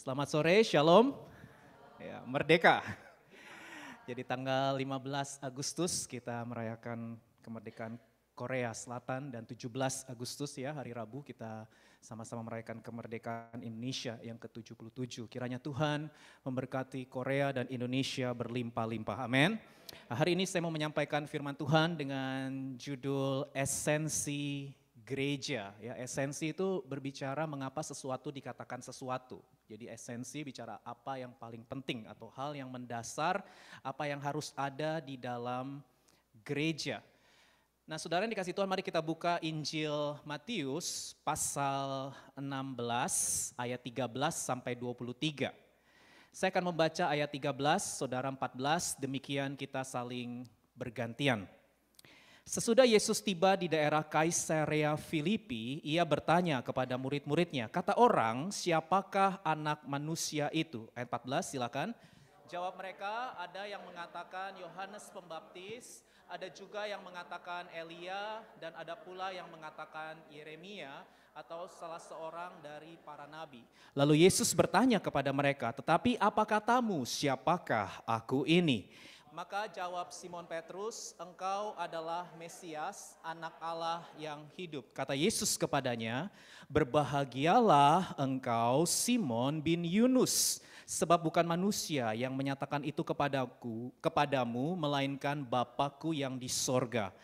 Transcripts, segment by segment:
Selamat sore, Shalom. Ya, merdeka. Jadi tanggal 15 Agustus kita merayakan kemerdekaan Korea Selatan dan 17 Agustus ya hari Rabu kita sama-sama merayakan kemerdekaan Indonesia yang ke-77. Kiranya Tuhan memberkati Korea dan Indonesia berlimpah-limpah. Amin. Hari ini saya mau menyampaikan firman Tuhan dengan judul Esensi gereja. Ya, esensi itu berbicara mengapa sesuatu dikatakan sesuatu. Jadi esensi bicara apa yang paling penting atau hal yang mendasar, apa yang harus ada di dalam gereja. Nah saudara yang dikasih Tuhan mari kita buka Injil Matius pasal 16 ayat 13 sampai 23. Saya akan membaca ayat 13, saudara 14, demikian kita saling bergantian. Sesudah Yesus tiba di daerah Kaisarea Filipi, ia bertanya kepada murid-muridnya, kata orang, siapakah anak manusia itu? Ayat 14 silakan. Jawab mereka, ada yang mengatakan Yohanes Pembaptis, ada juga yang mengatakan Elia, dan ada pula yang mengatakan Yeremia, atau salah seorang dari para nabi. Lalu Yesus bertanya kepada mereka, tetapi apa katamu, siapakah aku ini? Maka jawab Simon Petrus, engkau adalah Mesias, anak Allah yang hidup. Kata Yesus kepadanya, berbahagialah engkau Simon bin Yunus, sebab bukan manusia yang menyatakan itu kepadaku, kepadamu, melainkan Bapakku yang di sorga.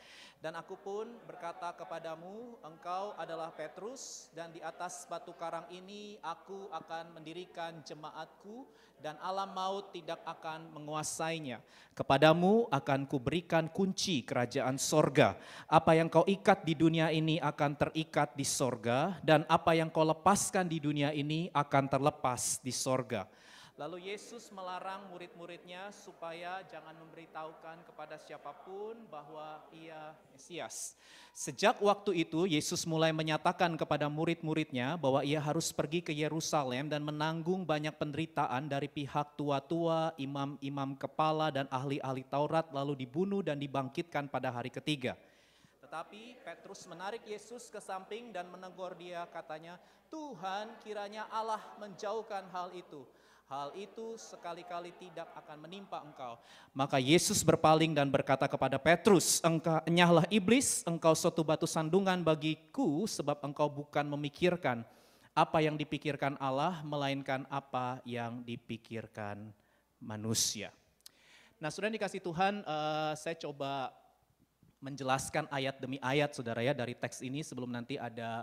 Dan aku pun berkata kepadamu, engkau adalah Petrus, dan di atas batu karang ini aku akan mendirikan jemaatku, dan alam maut tidak akan menguasainya. Kepadamu akan kuberikan kunci kerajaan sorga. Apa yang kau ikat di dunia ini akan terikat di sorga, dan apa yang kau lepaskan di dunia ini akan terlepas di sorga. Lalu Yesus melarang murid-muridnya supaya jangan memberitahukan kepada siapapun bahwa ia Mesias. Sejak waktu itu Yesus mulai menyatakan kepada murid-muridnya bahwa ia harus pergi ke Yerusalem dan menanggung banyak penderitaan dari pihak tua-tua, imam-imam kepala dan ahli-ahli Taurat lalu dibunuh dan dibangkitkan pada hari ketiga. Tetapi Petrus menarik Yesus ke samping dan menegur dia katanya, "Tuhan, kiranya Allah menjauhkan hal itu." Hal itu sekali-kali tidak akan menimpa engkau. Maka Yesus berpaling dan berkata kepada Petrus, engkau nyahlah iblis, engkau suatu batu sandungan bagiku sebab engkau bukan memikirkan apa yang dipikirkan Allah, melainkan apa yang dipikirkan manusia. Nah sudah dikasih Tuhan, uh, saya coba menjelaskan ayat demi ayat saudara ya dari teks ini sebelum nanti ada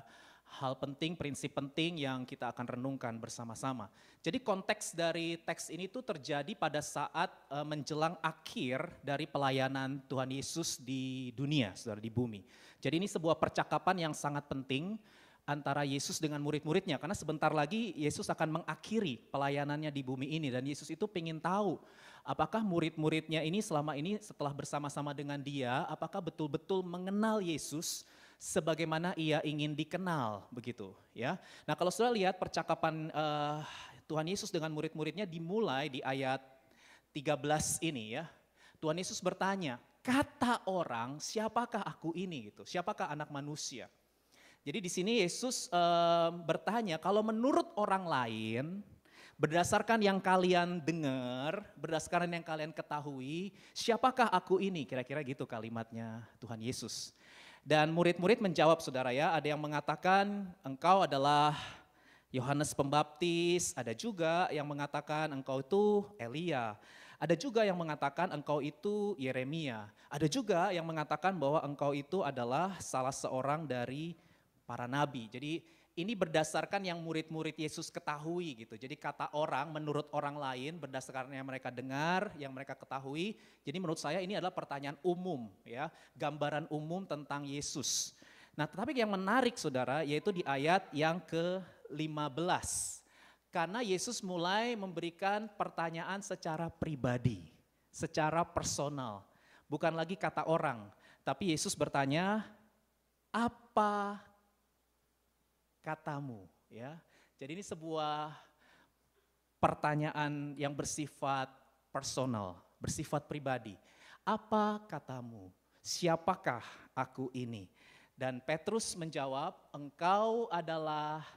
hal penting, prinsip penting yang kita akan renungkan bersama-sama. Jadi konteks dari teks ini tuh terjadi pada saat eh, menjelang akhir dari pelayanan Tuhan Yesus di dunia, saudara di bumi. Jadi ini sebuah percakapan yang sangat penting antara Yesus dengan murid-muridnya karena sebentar lagi Yesus akan mengakhiri pelayanannya di bumi ini dan Yesus itu ingin tahu apakah murid-muridnya ini selama ini setelah bersama-sama dengan dia apakah betul-betul mengenal Yesus sebagaimana ia ingin dikenal begitu ya. Nah, kalau sudah lihat percakapan uh, Tuhan Yesus dengan murid-muridnya dimulai di ayat 13 ini ya. Tuhan Yesus bertanya, "Kata orang, siapakah aku ini?" gitu. Siapakah anak manusia? Jadi di sini Yesus eh, bertanya, kalau menurut orang lain berdasarkan yang kalian dengar, berdasarkan yang kalian ketahui, siapakah aku ini? Kira-kira gitu kalimatnya Tuhan Yesus. Dan murid-murid menjawab saudara ya, ada yang mengatakan engkau adalah Yohanes Pembaptis, ada juga yang mengatakan engkau itu Elia. Ada juga yang mengatakan engkau itu Yeremia. Ada juga yang mengatakan bahwa engkau itu adalah salah seorang dari para nabi. Jadi ini berdasarkan yang murid-murid Yesus ketahui gitu. Jadi kata orang menurut orang lain berdasarkan yang mereka dengar, yang mereka ketahui. Jadi menurut saya ini adalah pertanyaan umum ya, gambaran umum tentang Yesus. Nah, tetapi yang menarik Saudara yaitu di ayat yang ke-15. Karena Yesus mulai memberikan pertanyaan secara pribadi, secara personal. Bukan lagi kata orang, tapi Yesus bertanya, apa katamu, ya. Jadi ini sebuah pertanyaan yang bersifat personal, bersifat pribadi. Apa katamu? Siapakah aku ini? Dan Petrus menjawab, engkau adalah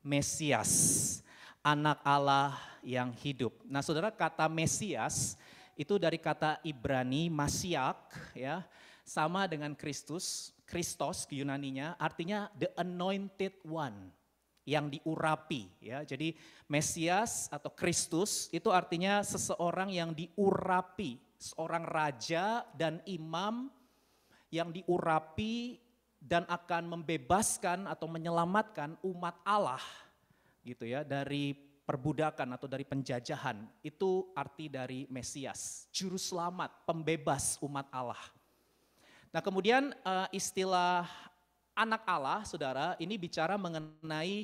Mesias, anak Allah yang hidup. Nah saudara kata Mesias itu dari kata Ibrani Masiak ya sama dengan Kristus, Kristos ke Yunaninya artinya the anointed one yang diurapi ya. Jadi Mesias atau Kristus itu artinya seseorang yang diurapi, seorang raja dan imam yang diurapi dan akan membebaskan atau menyelamatkan umat Allah gitu ya dari perbudakan atau dari penjajahan. Itu arti dari Mesias, juru selamat, pembebas umat Allah. Nah kemudian uh, istilah anak Allah, saudara, ini bicara mengenai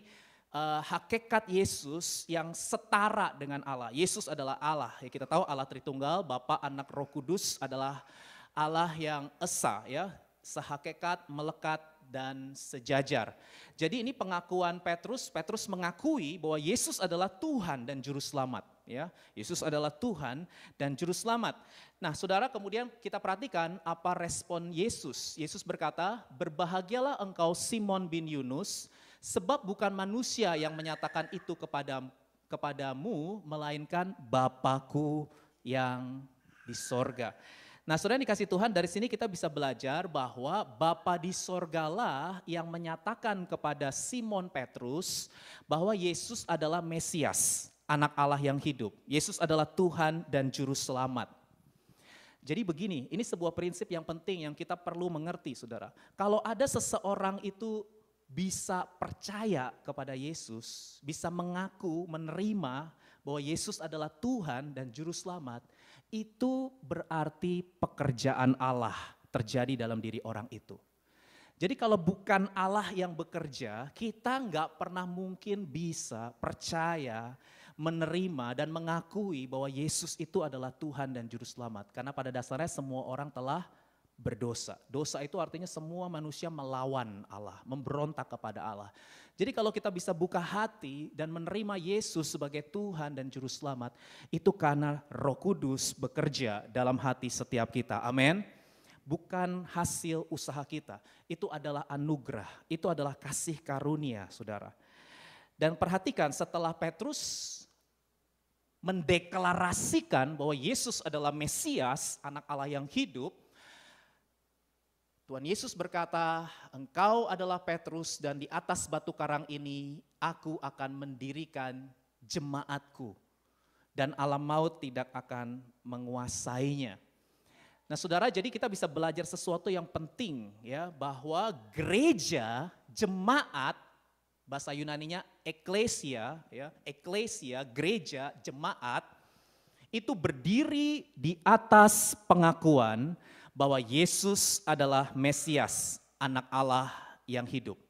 uh, hakikat Yesus yang setara dengan Allah. Yesus adalah Allah. Ya, kita tahu Allah Tritunggal, Bapa, Anak, Roh Kudus adalah Allah yang esa, ya, sehakikat melekat dan sejajar. Jadi ini pengakuan Petrus, Petrus mengakui bahwa Yesus adalah Tuhan dan juru selamat, ya. Yesus adalah Tuhan dan juru selamat. Nah, Saudara, kemudian kita perhatikan apa respon Yesus. Yesus berkata, "Berbahagialah engkau Simon bin Yunus, sebab bukan manusia yang menyatakan itu kepada kepadamu, melainkan Bapakku yang di sorga." Nah saudara yang dikasih Tuhan dari sini kita bisa belajar bahwa Bapa di sorgalah yang menyatakan kepada Simon Petrus bahwa Yesus adalah Mesias, anak Allah yang hidup. Yesus adalah Tuhan dan Juru Selamat. Jadi begini, ini sebuah prinsip yang penting yang kita perlu mengerti saudara. Kalau ada seseorang itu bisa percaya kepada Yesus, bisa mengaku, menerima bahwa Yesus adalah Tuhan dan Juru Selamat, itu berarti pekerjaan Allah terjadi dalam diri orang itu. Jadi kalau bukan Allah yang bekerja, kita nggak pernah mungkin bisa percaya, menerima dan mengakui bahwa Yesus itu adalah Tuhan dan Juru Selamat. Karena pada dasarnya semua orang telah berdosa. Dosa itu artinya semua manusia melawan Allah, memberontak kepada Allah. Jadi kalau kita bisa buka hati dan menerima Yesus sebagai Tuhan dan Juru Selamat, itu karena roh kudus bekerja dalam hati setiap kita. Amin. Bukan hasil usaha kita, itu adalah anugerah, itu adalah kasih karunia saudara. Dan perhatikan setelah Petrus mendeklarasikan bahwa Yesus adalah Mesias, anak Allah yang hidup, Tuhan Yesus berkata, "Engkau adalah Petrus, dan di atas batu karang ini Aku akan mendirikan jemaatku, dan alam maut tidak akan menguasainya." Nah, saudara, jadi kita bisa belajar sesuatu yang penting, ya, bahwa gereja, jemaat, bahasa Yunaninya eklesia, ya, eklesia, gereja, jemaat, itu berdiri di atas pengakuan bahwa Yesus adalah Mesias, anak Allah yang hidup.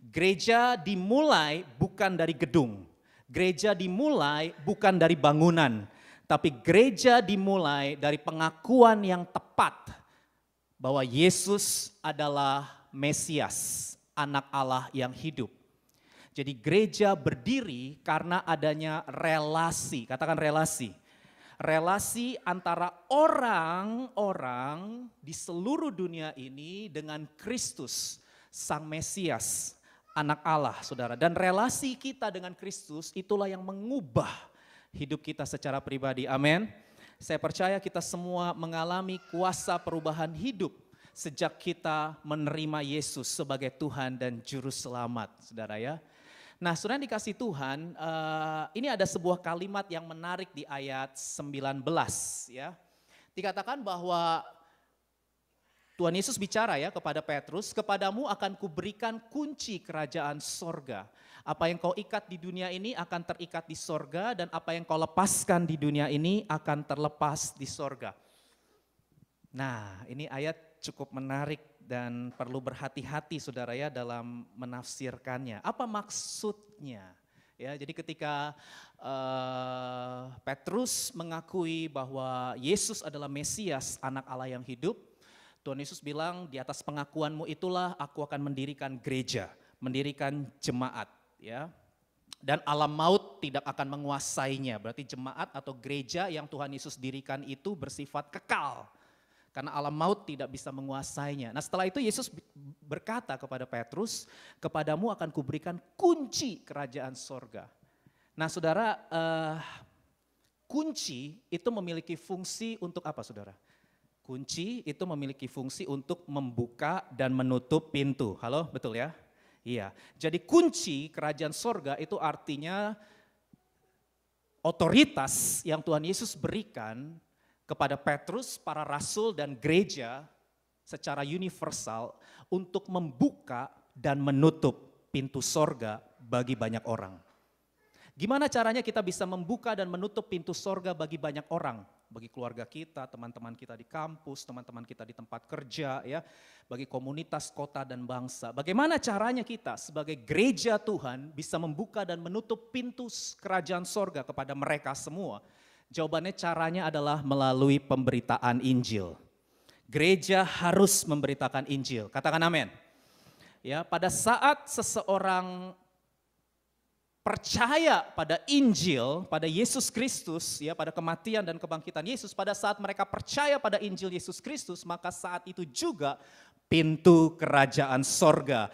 Gereja dimulai bukan dari gedung, gereja dimulai bukan dari bangunan, tapi gereja dimulai dari pengakuan yang tepat bahwa Yesus adalah Mesias, anak Allah yang hidup. Jadi gereja berdiri karena adanya relasi, katakan relasi relasi antara orang-orang di seluruh dunia ini dengan Kristus, Sang Mesias, Anak Allah, saudara. Dan relasi kita dengan Kristus itulah yang mengubah hidup kita secara pribadi. Amin. Saya percaya kita semua mengalami kuasa perubahan hidup sejak kita menerima Yesus sebagai Tuhan dan Juru Selamat, saudara ya. Nah yang dikasih Tuhan, uh, ini ada sebuah kalimat yang menarik di ayat 19 ya. Dikatakan bahwa Tuhan Yesus bicara ya kepada Petrus, kepadamu akan kuberikan kunci kerajaan sorga. Apa yang kau ikat di dunia ini akan terikat di sorga dan apa yang kau lepaskan di dunia ini akan terlepas di sorga. Nah ini ayat cukup menarik dan perlu berhati-hati saudara ya dalam menafsirkannya. Apa maksudnya? Ya, jadi ketika uh, Petrus mengakui bahwa Yesus adalah Mesias, anak Allah yang hidup, Tuhan Yesus bilang di atas pengakuanmu itulah aku akan mendirikan gereja, mendirikan jemaat, ya. Dan alam maut tidak akan menguasainya. Berarti jemaat atau gereja yang Tuhan Yesus dirikan itu bersifat kekal karena alam maut tidak bisa menguasainya. Nah setelah itu Yesus berkata kepada Petrus, kepadamu akan kuberikan kunci kerajaan sorga. Nah saudara, uh, kunci itu memiliki fungsi untuk apa saudara? Kunci itu memiliki fungsi untuk membuka dan menutup pintu. Halo, betul ya? Iya. Jadi kunci kerajaan sorga itu artinya otoritas yang Tuhan Yesus berikan kepada Petrus, para rasul dan gereja secara universal untuk membuka dan menutup pintu sorga bagi banyak orang. Gimana caranya kita bisa membuka dan menutup pintu sorga bagi banyak orang? Bagi keluarga kita, teman-teman kita di kampus, teman-teman kita di tempat kerja, ya, bagi komunitas kota dan bangsa. Bagaimana caranya kita sebagai gereja Tuhan bisa membuka dan menutup pintu kerajaan sorga kepada mereka semua? Jawabannya caranya adalah melalui pemberitaan Injil. Gereja harus memberitakan Injil. Katakan amin. Ya, pada saat seseorang percaya pada Injil, pada Yesus Kristus, ya pada kematian dan kebangkitan Yesus, pada saat mereka percaya pada Injil Yesus Kristus, maka saat itu juga pintu kerajaan sorga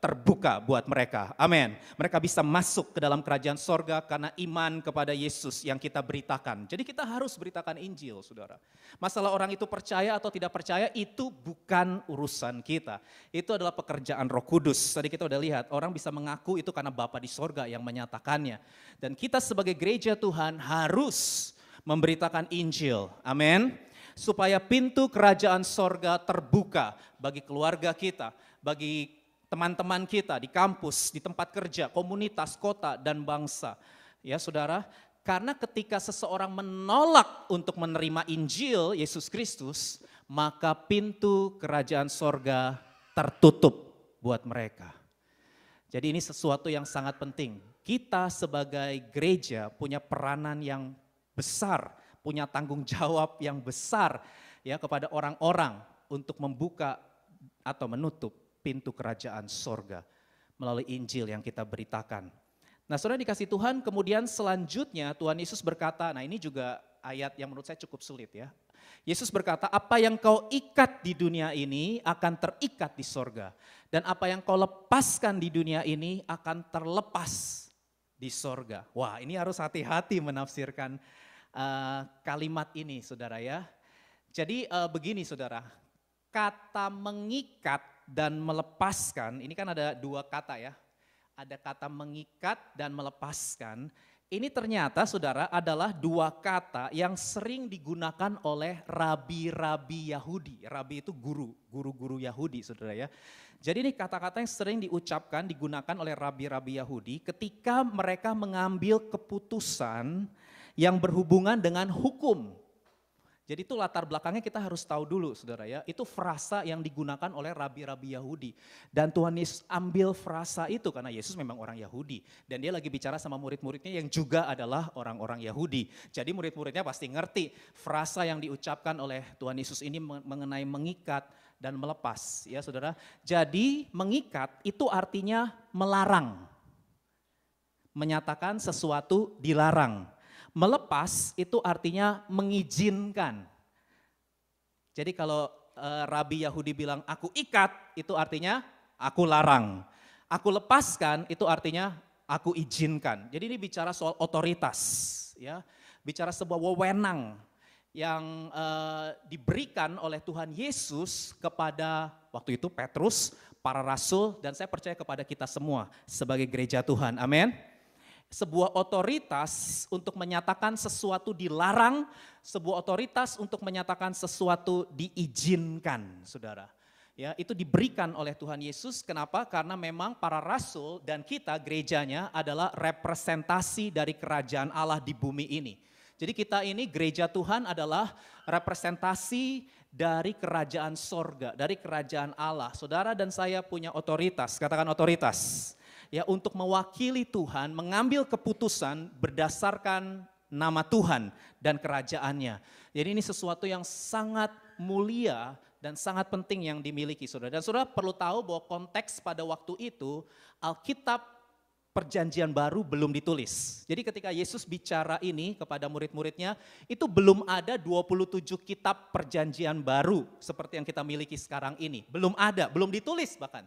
terbuka buat mereka. Amin. Mereka bisa masuk ke dalam kerajaan sorga karena iman kepada Yesus yang kita beritakan. Jadi kita harus beritakan Injil, saudara. Masalah orang itu percaya atau tidak percaya itu bukan urusan kita. Itu adalah pekerjaan roh kudus. Tadi kita udah lihat, orang bisa mengaku itu karena Bapa di sorga yang menyatakannya. Dan kita sebagai gereja Tuhan harus memberitakan Injil. Amin. Supaya pintu kerajaan sorga terbuka bagi keluarga kita, bagi teman-teman kita di kampus, di tempat kerja, komunitas, kota, dan bangsa. Ya saudara, karena ketika seseorang menolak untuk menerima Injil Yesus Kristus, maka pintu kerajaan sorga tertutup buat mereka. Jadi ini sesuatu yang sangat penting. Kita sebagai gereja punya peranan yang besar, punya tanggung jawab yang besar ya kepada orang-orang untuk membuka atau menutup pintu kerajaan sorga melalui Injil yang kita beritakan. Nah saudara dikasih Tuhan kemudian selanjutnya Tuhan Yesus berkata, nah ini juga ayat yang menurut saya cukup sulit ya. Yesus berkata, apa yang kau ikat di dunia ini akan terikat di sorga. Dan apa yang kau lepaskan di dunia ini akan terlepas di sorga. Wah ini harus hati-hati menafsirkan uh, kalimat ini saudara ya. Jadi uh, begini saudara, kata mengikat dan melepaskan, ini kan ada dua kata ya. Ada kata mengikat dan melepaskan. Ini ternyata saudara adalah dua kata yang sering digunakan oleh rabi-rabi Yahudi. Rabi itu guru, guru-guru Yahudi saudara ya. Jadi ini kata-kata yang sering diucapkan, digunakan oleh rabi-rabi Yahudi ketika mereka mengambil keputusan yang berhubungan dengan hukum jadi itu latar belakangnya kita harus tahu dulu saudara ya. Itu frasa yang digunakan oleh rabi-rabi Yahudi. Dan Tuhan Yesus ambil frasa itu karena Yesus memang orang Yahudi. Dan dia lagi bicara sama murid-muridnya yang juga adalah orang-orang Yahudi. Jadi murid-muridnya pasti ngerti frasa yang diucapkan oleh Tuhan Yesus ini mengenai mengikat dan melepas ya saudara. Jadi mengikat itu artinya melarang. Menyatakan sesuatu dilarang melepas itu artinya mengizinkan. Jadi kalau e, rabi Yahudi bilang aku ikat, itu artinya aku larang. Aku lepaskan itu artinya aku izinkan. Jadi ini bicara soal otoritas, ya. Bicara sebuah wewenang yang e, diberikan oleh Tuhan Yesus kepada waktu itu Petrus, para rasul dan saya percaya kepada kita semua sebagai gereja Tuhan. Amin sebuah otoritas untuk menyatakan sesuatu dilarang, sebuah otoritas untuk menyatakan sesuatu diizinkan, Saudara. Ya, itu diberikan oleh Tuhan Yesus. Kenapa? Karena memang para rasul dan kita gerejanya adalah representasi dari kerajaan Allah di bumi ini. Jadi kita ini gereja Tuhan adalah representasi dari kerajaan sorga, dari kerajaan Allah. Saudara dan saya punya otoritas, katakan otoritas ya untuk mewakili Tuhan mengambil keputusan berdasarkan nama Tuhan dan kerajaannya. Jadi ini sesuatu yang sangat mulia dan sangat penting yang dimiliki saudara. Dan saudara perlu tahu bahwa konteks pada waktu itu Alkitab perjanjian baru belum ditulis. Jadi ketika Yesus bicara ini kepada murid-muridnya, itu belum ada 27 kitab perjanjian baru seperti yang kita miliki sekarang ini. Belum ada, belum ditulis bahkan.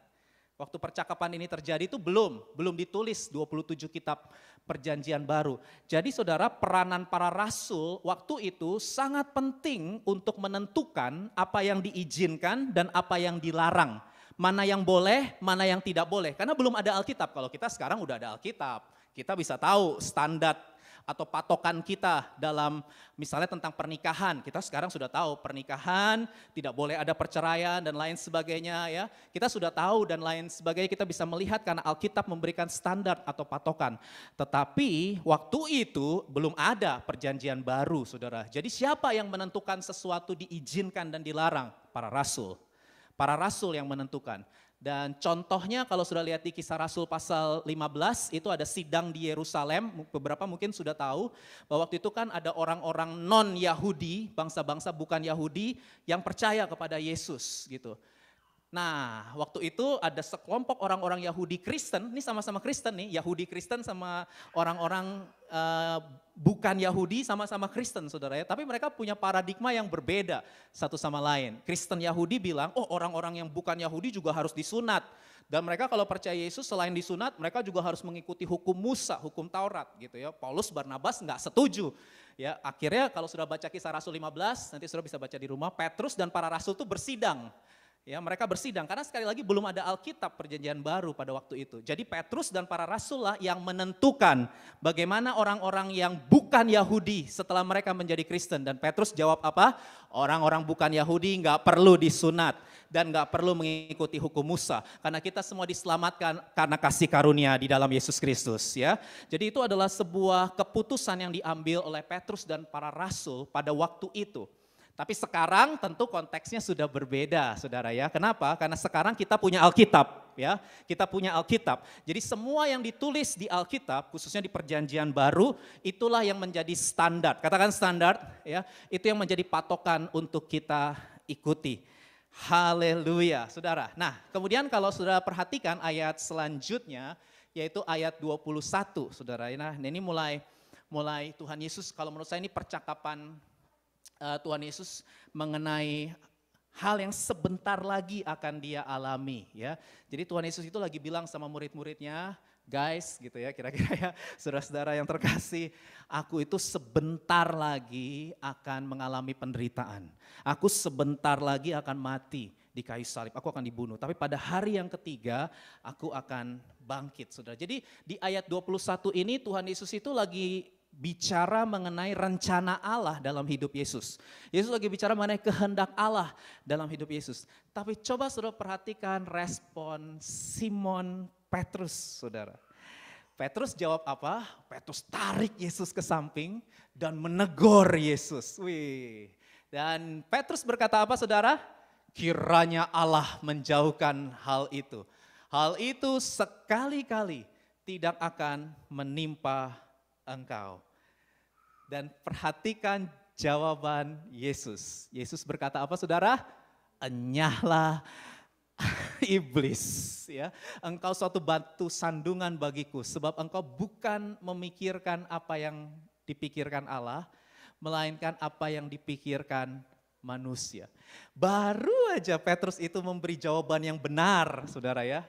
Waktu percakapan ini terjadi itu belum, belum ditulis 27 kitab perjanjian baru. Jadi saudara peranan para rasul waktu itu sangat penting untuk menentukan apa yang diizinkan dan apa yang dilarang. Mana yang boleh, mana yang tidak boleh. Karena belum ada Alkitab. Kalau kita sekarang udah ada Alkitab, kita bisa tahu standar atau patokan kita dalam misalnya tentang pernikahan. Kita sekarang sudah tahu pernikahan tidak boleh ada perceraian dan lain sebagainya ya. Kita sudah tahu dan lain sebagainya kita bisa melihat karena Alkitab memberikan standar atau patokan. Tetapi waktu itu belum ada perjanjian baru Saudara. Jadi siapa yang menentukan sesuatu diizinkan dan dilarang? Para rasul. Para rasul yang menentukan. Dan contohnya kalau sudah lihat di kisah Rasul pasal 15 itu ada sidang di Yerusalem, beberapa mungkin sudah tahu bahwa waktu itu kan ada orang-orang non-Yahudi, bangsa-bangsa bukan Yahudi yang percaya kepada Yesus gitu. Nah, waktu itu ada sekelompok orang-orang Yahudi Kristen, ini sama-sama Kristen nih, Yahudi Kristen sama orang-orang uh, bukan Yahudi sama-sama Kristen saudara ya. Tapi mereka punya paradigma yang berbeda satu sama lain. Kristen Yahudi bilang, oh orang-orang yang bukan Yahudi juga harus disunat. Dan mereka kalau percaya Yesus selain disunat, mereka juga harus mengikuti hukum Musa, hukum Taurat gitu ya. Paulus, Barnabas nggak setuju. Ya, akhirnya kalau sudah baca kisah Rasul 15, nanti sudah bisa baca di rumah, Petrus dan para rasul itu bersidang Ya, mereka bersidang karena sekali lagi belum ada Alkitab Perjanjian Baru pada waktu itu. Jadi Petrus dan para rasul lah yang menentukan bagaimana orang-orang yang bukan Yahudi setelah mereka menjadi Kristen. Dan Petrus jawab apa? Orang-orang bukan Yahudi nggak perlu disunat dan nggak perlu mengikuti hukum Musa karena kita semua diselamatkan karena kasih karunia di dalam Yesus Kristus ya. Jadi itu adalah sebuah keputusan yang diambil oleh Petrus dan para rasul pada waktu itu. Tapi sekarang tentu konteksnya sudah berbeda, Saudara ya. Kenapa? Karena sekarang kita punya Alkitab, ya. Kita punya Alkitab. Jadi semua yang ditulis di Alkitab, khususnya di Perjanjian Baru, itulah yang menjadi standar. Katakan standar, ya. Itu yang menjadi patokan untuk kita ikuti. Haleluya, Saudara. Nah, kemudian kalau sudah perhatikan ayat selanjutnya yaitu ayat 21, Saudara. Nah, ini mulai mulai Tuhan Yesus kalau menurut saya ini percakapan uh, Tuhan Yesus mengenai hal yang sebentar lagi akan dia alami ya. Jadi Tuhan Yesus itu lagi bilang sama murid-muridnya, guys gitu ya kira-kira ya saudara-saudara yang terkasih, aku itu sebentar lagi akan mengalami penderitaan. Aku sebentar lagi akan mati di kayu salib, aku akan dibunuh. Tapi pada hari yang ketiga aku akan bangkit saudara. Jadi di ayat 21 ini Tuhan Yesus itu lagi bicara mengenai rencana Allah dalam hidup Yesus. Yesus lagi bicara mengenai kehendak Allah dalam hidup Yesus. Tapi coba saudara perhatikan respon Simon Petrus saudara. Petrus jawab apa? Petrus tarik Yesus ke samping dan menegur Yesus. Wih. Dan Petrus berkata apa saudara? Kiranya Allah menjauhkan hal itu. Hal itu sekali-kali tidak akan menimpa engkau. Dan perhatikan jawaban Yesus. Yesus berkata apa saudara? Enyahlah iblis ya. Engkau suatu batu sandungan bagiku sebab engkau bukan memikirkan apa yang dipikirkan Allah, melainkan apa yang dipikirkan manusia. Baru aja Petrus itu memberi jawaban yang benar, Saudara ya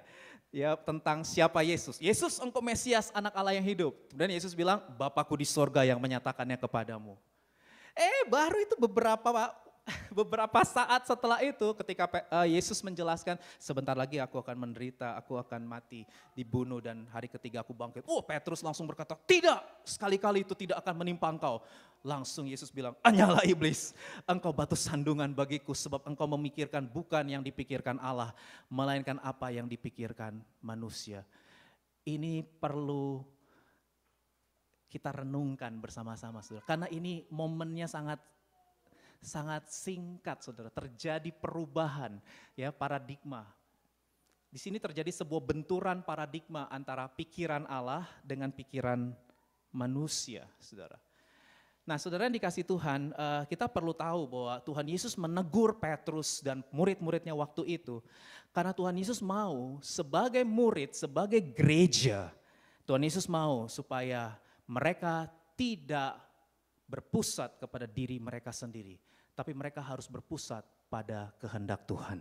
ya tentang siapa Yesus. Yesus engkau Mesias anak Allah yang hidup. Kemudian Yesus bilang, Bapakku di sorga yang menyatakannya kepadamu. Eh baru itu beberapa beberapa saat setelah itu ketika eh, Yesus menjelaskan sebentar lagi aku akan menderita, aku akan mati, dibunuh dan hari ketiga aku bangkit. Oh Petrus langsung berkata, tidak sekali-kali itu tidak akan menimpa engkau. Langsung Yesus bilang, anyalah iblis, engkau batu sandungan bagiku sebab engkau memikirkan bukan yang dipikirkan Allah, melainkan apa yang dipikirkan manusia. Ini perlu kita renungkan bersama-sama saudara. Karena ini momennya sangat sangat singkat Saudara. Terjadi perubahan ya paradigma. Di sini terjadi sebuah benturan paradigma antara pikiran Allah dengan pikiran manusia, Saudara. Nah, saudara yang dikasih Tuhan, eh, kita perlu tahu bahwa Tuhan Yesus menegur Petrus dan murid-muridnya waktu itu. Karena Tuhan Yesus mau sebagai murid, sebagai gereja, Tuhan Yesus mau supaya mereka tidak berpusat kepada diri mereka sendiri tapi mereka harus berpusat pada kehendak Tuhan.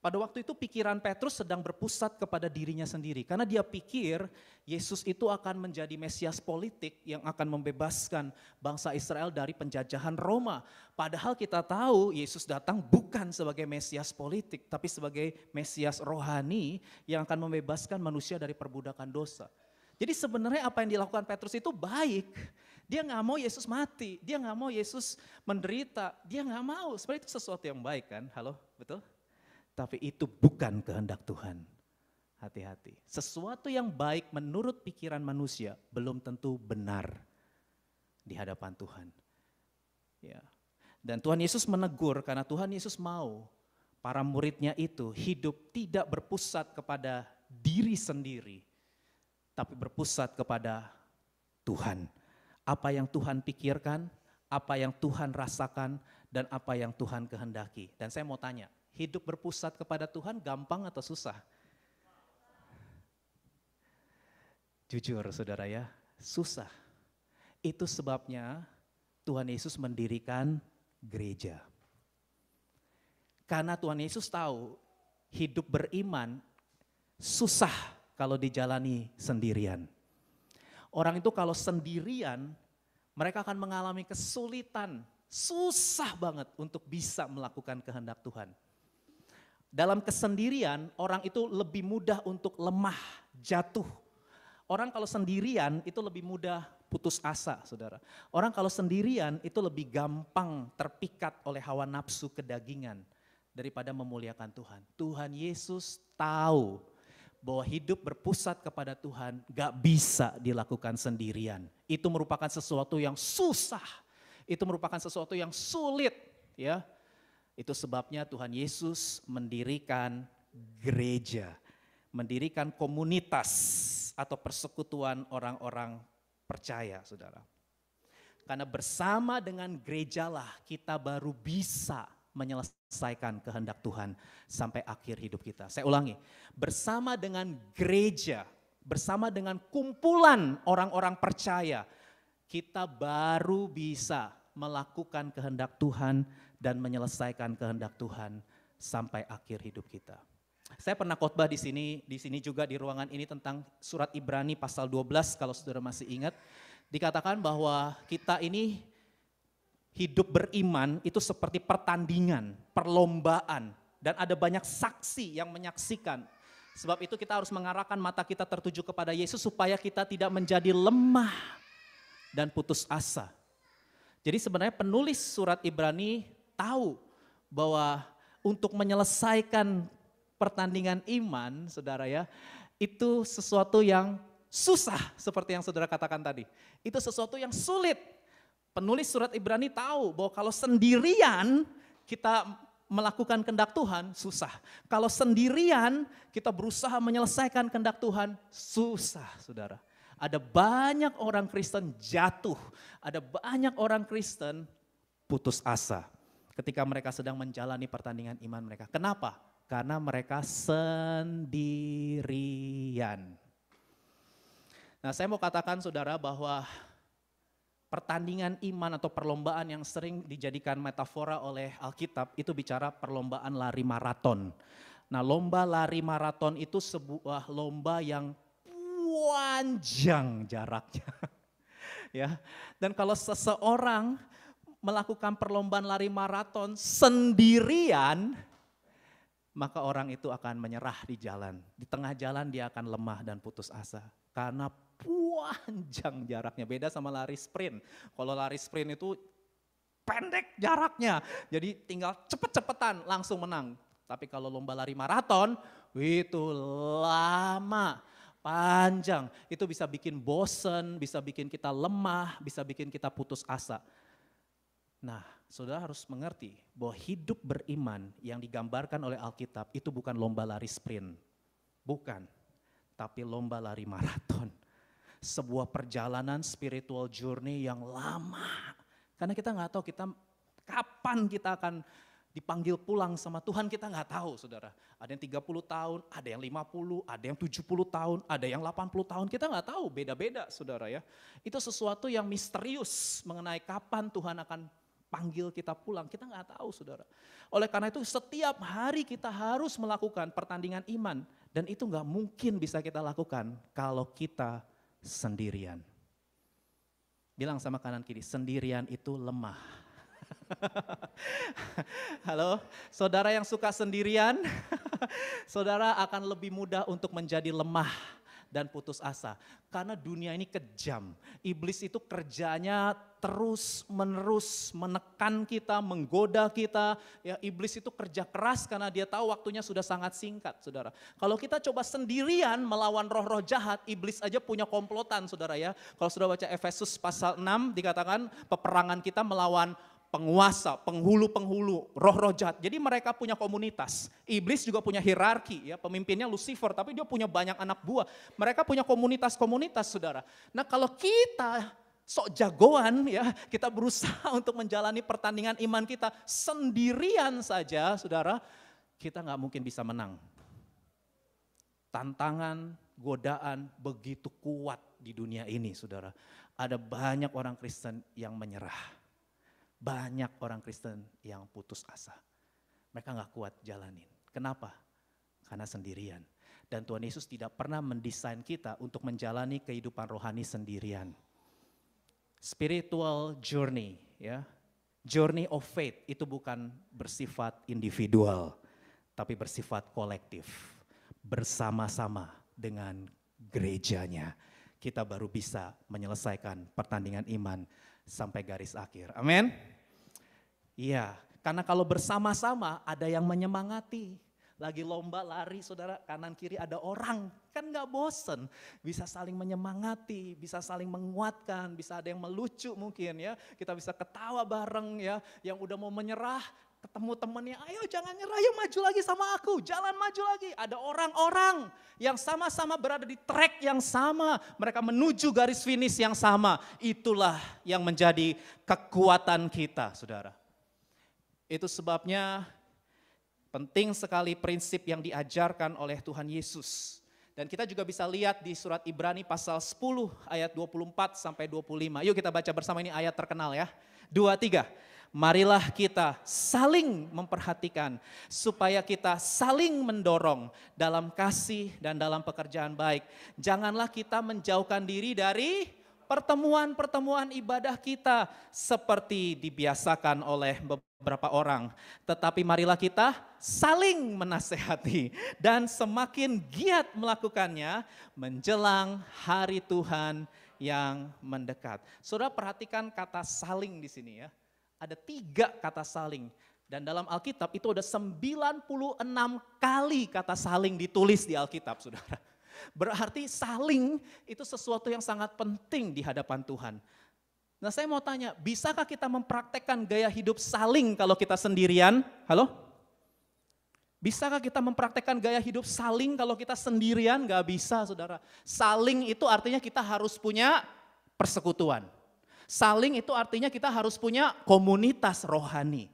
Pada waktu itu pikiran Petrus sedang berpusat kepada dirinya sendiri karena dia pikir Yesus itu akan menjadi mesias politik yang akan membebaskan bangsa Israel dari penjajahan Roma. Padahal kita tahu Yesus datang bukan sebagai mesias politik tapi sebagai mesias rohani yang akan membebaskan manusia dari perbudakan dosa. Jadi sebenarnya apa yang dilakukan Petrus itu baik, dia nggak mau Yesus mati, dia nggak mau Yesus menderita, dia nggak mau. Sebenarnya itu sesuatu yang baik kan, halo, betul? Tapi itu bukan kehendak Tuhan. Hati-hati. Sesuatu yang baik menurut pikiran manusia belum tentu benar di hadapan Tuhan. Ya. Dan Tuhan Yesus menegur karena Tuhan Yesus mau para muridnya itu hidup tidak berpusat kepada diri sendiri, tapi berpusat kepada Tuhan apa yang Tuhan pikirkan, apa yang Tuhan rasakan, dan apa yang Tuhan kehendaki. Dan saya mau tanya, hidup berpusat kepada Tuhan gampang atau susah? Jujur saudara ya, susah. Itu sebabnya Tuhan Yesus mendirikan gereja. Karena Tuhan Yesus tahu hidup beriman susah kalau dijalani sendirian. Orang itu kalau sendirian, mereka akan mengalami kesulitan, susah banget untuk bisa melakukan kehendak Tuhan. Dalam kesendirian, orang itu lebih mudah untuk lemah, jatuh. Orang kalau sendirian itu lebih mudah putus asa, saudara. Orang kalau sendirian itu lebih gampang terpikat oleh hawa nafsu kedagingan daripada memuliakan Tuhan. Tuhan Yesus tahu bahwa hidup berpusat kepada Tuhan gak bisa dilakukan sendirian. Itu merupakan sesuatu yang susah. Itu merupakan sesuatu yang sulit, ya. Itu sebabnya Tuhan Yesus mendirikan gereja, mendirikan komunitas atau persekutuan orang-orang percaya, Saudara. Karena bersama dengan gerejalah kita baru bisa menyelesaikan kehendak Tuhan sampai akhir hidup kita. Saya ulangi, bersama dengan gereja, bersama dengan kumpulan orang-orang percaya, kita baru bisa melakukan kehendak Tuhan dan menyelesaikan kehendak Tuhan sampai akhir hidup kita. Saya pernah khotbah di sini, di sini juga di ruangan ini tentang surat Ibrani pasal 12 kalau saudara masih ingat. Dikatakan bahwa kita ini hidup beriman itu seperti pertandingan, perlombaan, dan ada banyak saksi yang menyaksikan. Sebab itu kita harus mengarahkan mata kita tertuju kepada Yesus supaya kita tidak menjadi lemah dan putus asa. Jadi sebenarnya penulis surat Ibrani tahu bahwa untuk menyelesaikan pertandingan iman, saudara ya, itu sesuatu yang susah seperti yang saudara katakan tadi. Itu sesuatu yang sulit penulis surat Ibrani tahu bahwa kalau sendirian kita melakukan kendak Tuhan susah. Kalau sendirian kita berusaha menyelesaikan kendak Tuhan susah, Saudara. Ada banyak orang Kristen jatuh, ada banyak orang Kristen putus asa ketika mereka sedang menjalani pertandingan iman mereka. Kenapa? Karena mereka sendirian. Nah, saya mau katakan saudara bahwa pertandingan iman atau perlombaan yang sering dijadikan metafora oleh Alkitab itu bicara perlombaan lari maraton. Nah, lomba lari maraton itu sebuah lomba yang panjang jaraknya. ya. Dan kalau seseorang melakukan perlombaan lari maraton sendirian, maka orang itu akan menyerah di jalan. Di tengah jalan dia akan lemah dan putus asa karena panjang jaraknya. Beda sama lari sprint. Kalau lari sprint itu pendek jaraknya. Jadi tinggal cepet-cepetan langsung menang. Tapi kalau lomba lari maraton, itu lama, panjang. Itu bisa bikin bosen, bisa bikin kita lemah, bisa bikin kita putus asa. Nah, saudara harus mengerti bahwa hidup beriman yang digambarkan oleh Alkitab itu bukan lomba lari sprint. Bukan, tapi lomba lari maraton sebuah perjalanan spiritual journey yang lama. Karena kita nggak tahu kita kapan kita akan dipanggil pulang sama Tuhan kita nggak tahu saudara. Ada yang 30 tahun, ada yang 50, ada yang 70 tahun, ada yang 80 tahun, kita nggak tahu, beda-beda saudara ya. Itu sesuatu yang misterius mengenai kapan Tuhan akan panggil kita pulang, kita nggak tahu saudara. Oleh karena itu setiap hari kita harus melakukan pertandingan iman dan itu nggak mungkin bisa kita lakukan kalau kita sendirian. Bilang sama kanan kiri, sendirian itu lemah. Halo, saudara yang suka sendirian, saudara akan lebih mudah untuk menjadi lemah dan putus asa. Karena dunia ini kejam. Iblis itu kerjanya terus menerus menekan kita, menggoda kita. Ya, iblis itu kerja keras karena dia tahu waktunya sudah sangat singkat, saudara. Kalau kita coba sendirian melawan roh-roh jahat, iblis aja punya komplotan, saudara ya. Kalau sudah baca Efesus pasal 6 dikatakan peperangan kita melawan penguasa, penghulu-penghulu, roh-roh jahat. Jadi mereka punya komunitas. Iblis juga punya hierarki, ya pemimpinnya Lucifer, tapi dia punya banyak anak buah. Mereka punya komunitas-komunitas, saudara. Nah kalau kita sok jagoan ya, kita berusaha untuk menjalani pertandingan iman kita sendirian saja, saudara, kita nggak mungkin bisa menang. Tantangan, godaan begitu kuat di dunia ini, saudara. Ada banyak orang Kristen yang menyerah banyak orang Kristen yang putus asa. Mereka nggak kuat jalanin. Kenapa? Karena sendirian. Dan Tuhan Yesus tidak pernah mendesain kita untuk menjalani kehidupan rohani sendirian. Spiritual journey, ya. Journey of faith itu bukan bersifat individual, tapi bersifat kolektif. Bersama-sama dengan gerejanya kita baru bisa menyelesaikan pertandingan iman sampai garis akhir. Amin. Iya, karena kalau bersama-sama ada yang menyemangati. Lagi lomba lari saudara, kanan kiri ada orang. Kan gak bosen, bisa saling menyemangati, bisa saling menguatkan, bisa ada yang melucu mungkin ya. Kita bisa ketawa bareng ya, yang udah mau menyerah ketemu temennya, ayo jangan nyerah, ayo maju lagi sama aku, jalan maju lagi. Ada orang-orang yang sama-sama berada di trek yang sama, mereka menuju garis finish yang sama. Itulah yang menjadi kekuatan kita, saudara. Itu sebabnya penting sekali prinsip yang diajarkan oleh Tuhan Yesus. Dan kita juga bisa lihat di surat Ibrani pasal 10 ayat 24 sampai 25. Yuk kita baca bersama ini ayat terkenal ya. Dua, tiga marilah kita saling memperhatikan supaya kita saling mendorong dalam kasih dan dalam pekerjaan baik. Janganlah kita menjauhkan diri dari pertemuan-pertemuan ibadah kita seperti dibiasakan oleh beberapa orang. Tetapi marilah kita saling menasehati dan semakin giat melakukannya menjelang hari Tuhan yang mendekat. Saudara perhatikan kata saling di sini ya. Ada tiga kata saling. Dan dalam Alkitab itu ada 96 kali kata saling ditulis di Alkitab, saudara. Berarti saling itu sesuatu yang sangat penting di hadapan Tuhan. Nah saya mau tanya, bisakah kita mempraktekkan gaya hidup saling kalau kita sendirian? Halo? Bisakah kita mempraktekkan gaya hidup saling kalau kita sendirian? Gak bisa saudara. Saling itu artinya kita harus punya persekutuan. Saling itu artinya kita harus punya komunitas rohani.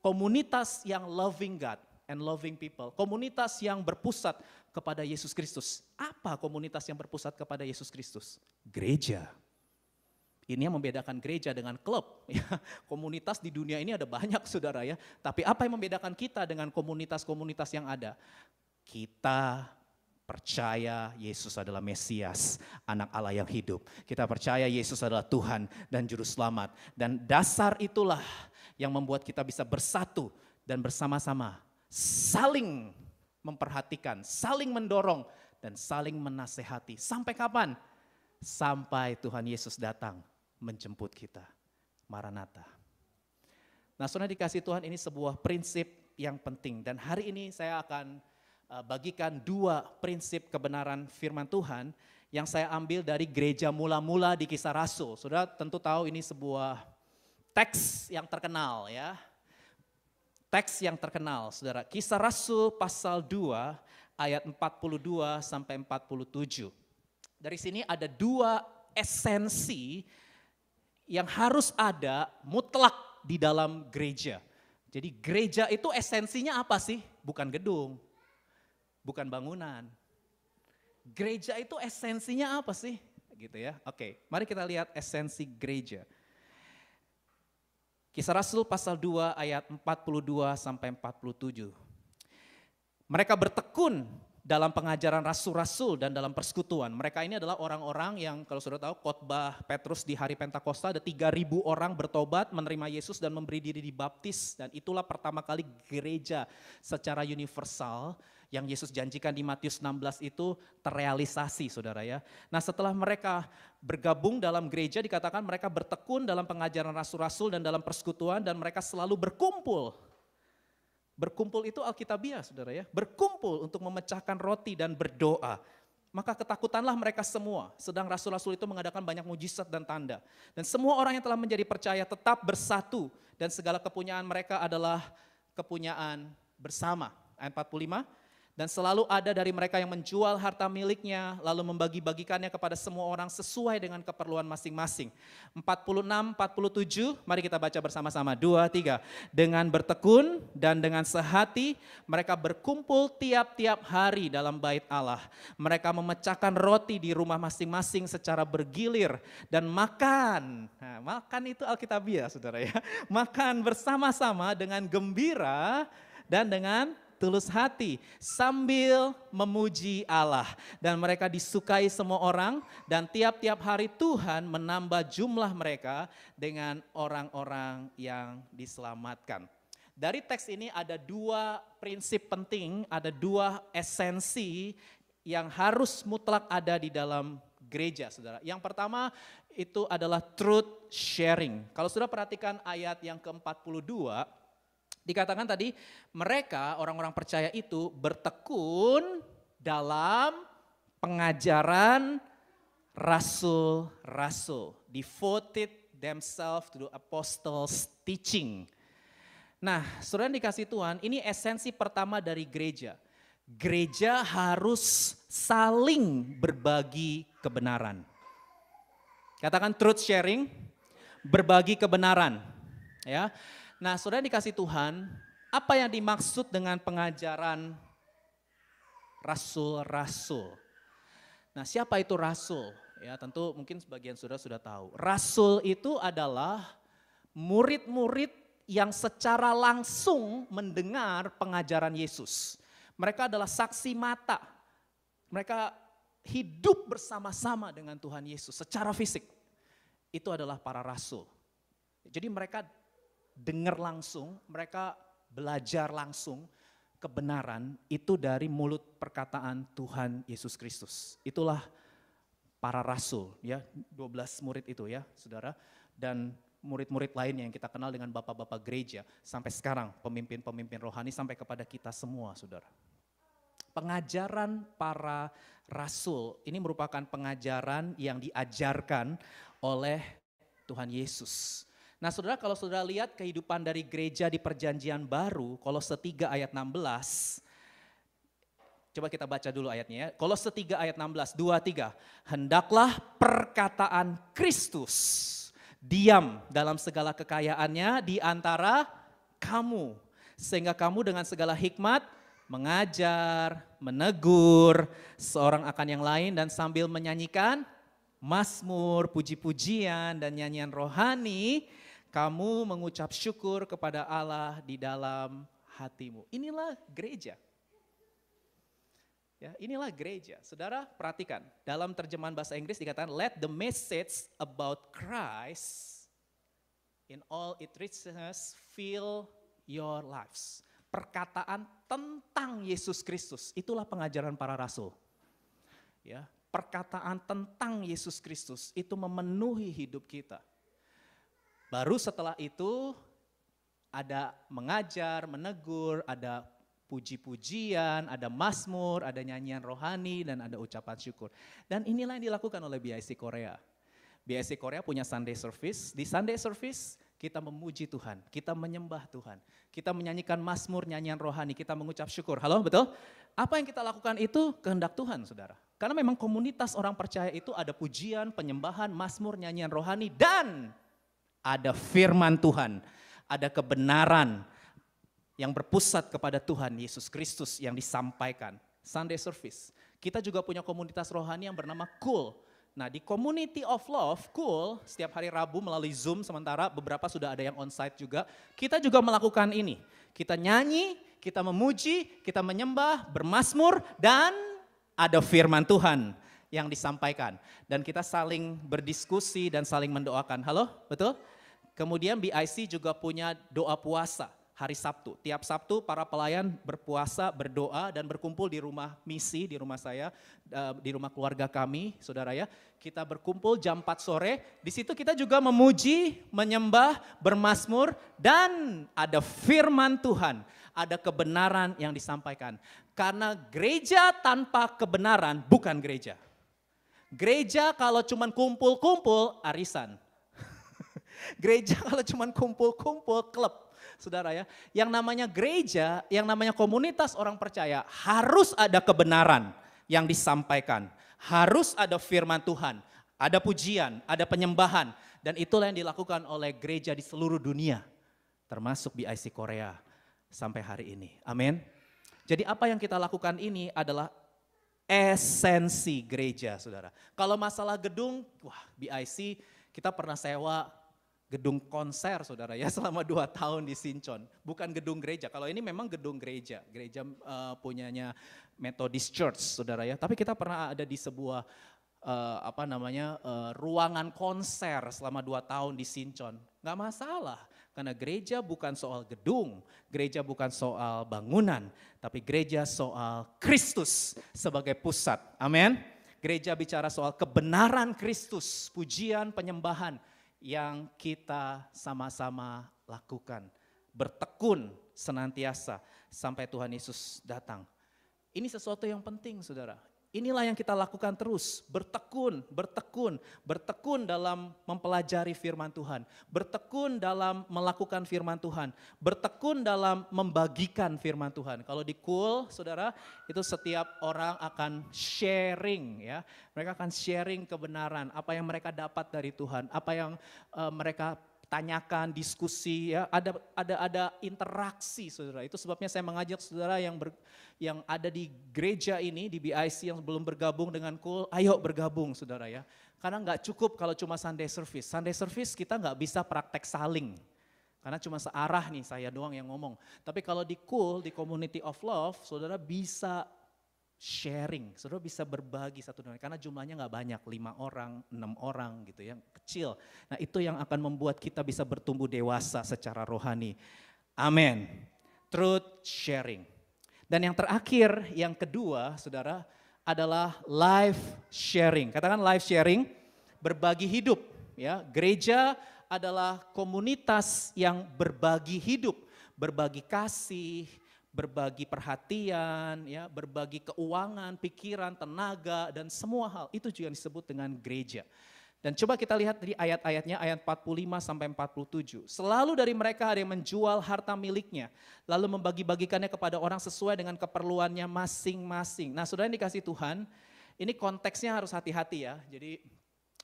Komunitas yang loving God and loving people. Komunitas yang berpusat kepada Yesus Kristus. Apa komunitas yang berpusat kepada Yesus Kristus? Gereja. Ini yang membedakan gereja dengan klub. Ya, komunitas di dunia ini ada banyak saudara ya. Tapi apa yang membedakan kita dengan komunitas-komunitas yang ada? Kita percaya Yesus adalah Mesias, anak Allah yang hidup. Kita percaya Yesus adalah Tuhan dan Juru Selamat. Dan dasar itulah yang membuat kita bisa bersatu dan bersama-sama saling memperhatikan, saling mendorong, dan saling menasehati. Sampai kapan? Sampai Tuhan Yesus datang menjemput kita. Maranatha. Nah saudara dikasih Tuhan ini sebuah prinsip yang penting. Dan hari ini saya akan Eh, bagikan dua prinsip kebenaran firman Tuhan yang saya ambil dari gereja mula-mula di kisah rasul. Sudah tentu tahu ini sebuah teks yang terkenal ya. Teks yang terkenal saudara. Kisah rasul pasal 2 ayat 42 sampai 47. Dari sini ada dua esensi yang harus ada mutlak di dalam gereja. Jadi gereja itu esensinya apa sih? Bukan gedung, bukan bangunan. Gereja itu esensinya apa sih? Gitu ya. Oke, mari kita lihat esensi gereja. Kisah Rasul pasal 2 ayat 42 sampai 47. Mereka bertekun dalam pengajaran rasul-rasul dan dalam persekutuan. Mereka ini adalah orang-orang yang kalau sudah tahu khotbah Petrus di hari Pentakosta ada 3000 orang bertobat, menerima Yesus dan memberi diri dibaptis dan itulah pertama kali gereja secara universal yang Yesus janjikan di Matius 16 itu terrealisasi saudara ya. Nah setelah mereka bergabung dalam gereja dikatakan mereka bertekun dalam pengajaran rasul-rasul dan dalam persekutuan dan mereka selalu berkumpul. Berkumpul itu Alkitabiah saudara ya, berkumpul untuk memecahkan roti dan berdoa. Maka ketakutanlah mereka semua, sedang rasul-rasul itu mengadakan banyak mujizat dan tanda. Dan semua orang yang telah menjadi percaya tetap bersatu dan segala kepunyaan mereka adalah kepunyaan bersama. Ayat 45, dan selalu ada dari mereka yang menjual harta miliknya, lalu membagi-bagikannya kepada semua orang sesuai dengan keperluan masing-masing. 46, 47, mari kita baca bersama-sama. Dua, tiga. Dengan bertekun dan dengan sehati, mereka berkumpul tiap-tiap hari dalam bait Allah. Mereka memecahkan roti di rumah masing-masing secara bergilir dan makan. Nah, makan itu Alkitabiah saudara ya. Makan bersama-sama dengan gembira dan dengan tulus hati sambil memuji Allah dan mereka disukai semua orang dan tiap-tiap hari Tuhan menambah jumlah mereka dengan orang-orang yang diselamatkan. Dari teks ini ada dua prinsip penting, ada dua esensi yang harus mutlak ada di dalam gereja, saudara. Yang pertama itu adalah truth sharing. Kalau sudah perhatikan ayat yang ke-42, Dikatakan tadi mereka orang-orang percaya itu bertekun dalam pengajaran rasul-rasul. Devoted themselves to the apostles teaching. Nah saudara yang dikasih Tuhan ini esensi pertama dari gereja. Gereja harus saling berbagi kebenaran. Katakan truth sharing, berbagi kebenaran. Ya, Nah, saudara dikasih Tuhan, apa yang dimaksud dengan pengajaran rasul-rasul? Nah, siapa itu rasul? Ya, tentu mungkin sebagian saudara sudah tahu. Rasul itu adalah murid-murid yang secara langsung mendengar pengajaran Yesus. Mereka adalah saksi mata. Mereka hidup bersama-sama dengan Tuhan Yesus secara fisik. Itu adalah para rasul. Jadi mereka dengar langsung, mereka belajar langsung kebenaran itu dari mulut perkataan Tuhan Yesus Kristus. Itulah para rasul ya, 12 murid itu ya, Saudara. Dan murid-murid lain yang kita kenal dengan bapak-bapak gereja sampai sekarang pemimpin-pemimpin rohani sampai kepada kita semua, Saudara. Pengajaran para rasul ini merupakan pengajaran yang diajarkan oleh Tuhan Yesus. Nah saudara kalau saudara lihat kehidupan dari gereja di perjanjian baru, kalau setiga ayat 16, Coba kita baca dulu ayatnya ya. setiga setiga ayat 16, 2, 3. Hendaklah perkataan Kristus diam dalam segala kekayaannya di antara kamu. Sehingga kamu dengan segala hikmat mengajar, menegur seorang akan yang lain dan sambil menyanyikan mazmur, puji-pujian dan nyanyian rohani kamu mengucap syukur kepada Allah di dalam hatimu. Inilah gereja. Ya, inilah gereja. Saudara, perhatikan. Dalam terjemahan bahasa Inggris dikatakan, let the message about Christ in all its richness fill your lives. Perkataan tentang Yesus Kristus, itulah pengajaran para rasul. Ya, perkataan tentang Yesus Kristus itu memenuhi hidup kita. Baru setelah itu ada mengajar, menegur, ada puji-pujian, ada masmur, ada nyanyian rohani, dan ada ucapan syukur. Dan inilah yang dilakukan oleh BIC Korea. BIC Korea punya Sunday service. Di Sunday service kita memuji Tuhan, kita menyembah Tuhan, kita menyanyikan masmur, nyanyian rohani, kita mengucap syukur. Halo, betul? Apa yang kita lakukan itu kehendak Tuhan, saudara. Karena memang komunitas orang percaya itu ada pujian, penyembahan, masmur, nyanyian rohani, dan ada firman Tuhan, ada kebenaran yang berpusat kepada Tuhan Yesus Kristus yang disampaikan. Sunday service. Kita juga punya komunitas rohani yang bernama Cool. Nah di Community of Love, Cool, setiap hari Rabu melalui Zoom sementara beberapa sudah ada yang on site juga. Kita juga melakukan ini. Kita nyanyi, kita memuji, kita menyembah, bermasmur, dan ada firman Tuhan yang disampaikan. Dan kita saling berdiskusi dan saling mendoakan. Halo, betul? Kemudian BIC juga punya doa puasa hari Sabtu. Tiap Sabtu para pelayan berpuasa, berdoa dan berkumpul di rumah misi, di rumah saya, eh, di rumah keluarga kami, saudara ya. Kita berkumpul jam 4 sore, di situ kita juga memuji, menyembah, bermasmur dan ada firman Tuhan, ada kebenaran yang disampaikan. Karena gereja tanpa kebenaran bukan gereja. Gereja kalau cuma kumpul-kumpul arisan. Gereja kalau cuma kumpul-kumpul klub, saudara ya. Yang namanya gereja, yang namanya komunitas orang percaya harus ada kebenaran yang disampaikan. Harus ada firman Tuhan, ada pujian, ada penyembahan. Dan itulah yang dilakukan oleh gereja di seluruh dunia. Termasuk BIC Korea sampai hari ini. Amin. Jadi apa yang kita lakukan ini adalah esensi gereja, saudara. Kalau masalah gedung, wah BIC kita pernah sewa gedung konser saudara ya selama dua tahun di Sinchon. Bukan gedung gereja, kalau ini memang gedung gereja, gereja uh, punyanya Methodist Church saudara ya. Tapi kita pernah ada di sebuah uh, apa namanya uh, ruangan konser selama dua tahun di Sinchon. Nggak masalah, karena gereja bukan soal gedung, gereja bukan soal bangunan, tapi gereja soal Kristus sebagai pusat. Amin. Gereja bicara soal kebenaran Kristus, pujian, penyembahan, yang kita sama-sama lakukan. Bertekun senantiasa sampai Tuhan Yesus datang. Ini sesuatu yang penting saudara. Inilah yang kita lakukan terus, bertekun, bertekun, bertekun dalam mempelajari firman Tuhan, bertekun dalam melakukan firman Tuhan, bertekun dalam membagikan firman Tuhan. Kalau di cool, Saudara, itu setiap orang akan sharing ya. Mereka akan sharing kebenaran, apa yang mereka dapat dari Tuhan, apa yang uh, mereka tanyakan, diskusi, ya, ada ada ada interaksi, saudara. Itu sebabnya saya mengajak saudara yang ber, yang ada di gereja ini di BIC yang belum bergabung dengan Kul, ayo bergabung, saudara ya. Karena nggak cukup kalau cuma Sunday service. Sunday service kita nggak bisa praktek saling. Karena cuma searah nih saya doang yang ngomong. Tapi kalau di Kul, di Community of Love, saudara bisa sharing, saudara bisa berbagi satu dengan karena jumlahnya nggak banyak, lima orang, enam orang gitu ya kecil. Nah itu yang akan membuat kita bisa bertumbuh dewasa secara rohani. Amin. Truth sharing. Dan yang terakhir, yang kedua saudara adalah life sharing. Katakan life sharing, berbagi hidup. Ya, gereja adalah komunitas yang berbagi hidup, berbagi kasih, berbagi perhatian, ya, berbagi keuangan, pikiran, tenaga, dan semua hal. Itu juga disebut dengan gereja. Dan coba kita lihat dari ayat-ayatnya, ayat 45 sampai 47. Selalu dari mereka ada yang menjual harta miliknya, lalu membagi-bagikannya kepada orang sesuai dengan keperluannya masing-masing. Nah saudara yang dikasih Tuhan, ini konteksnya harus hati-hati ya. Jadi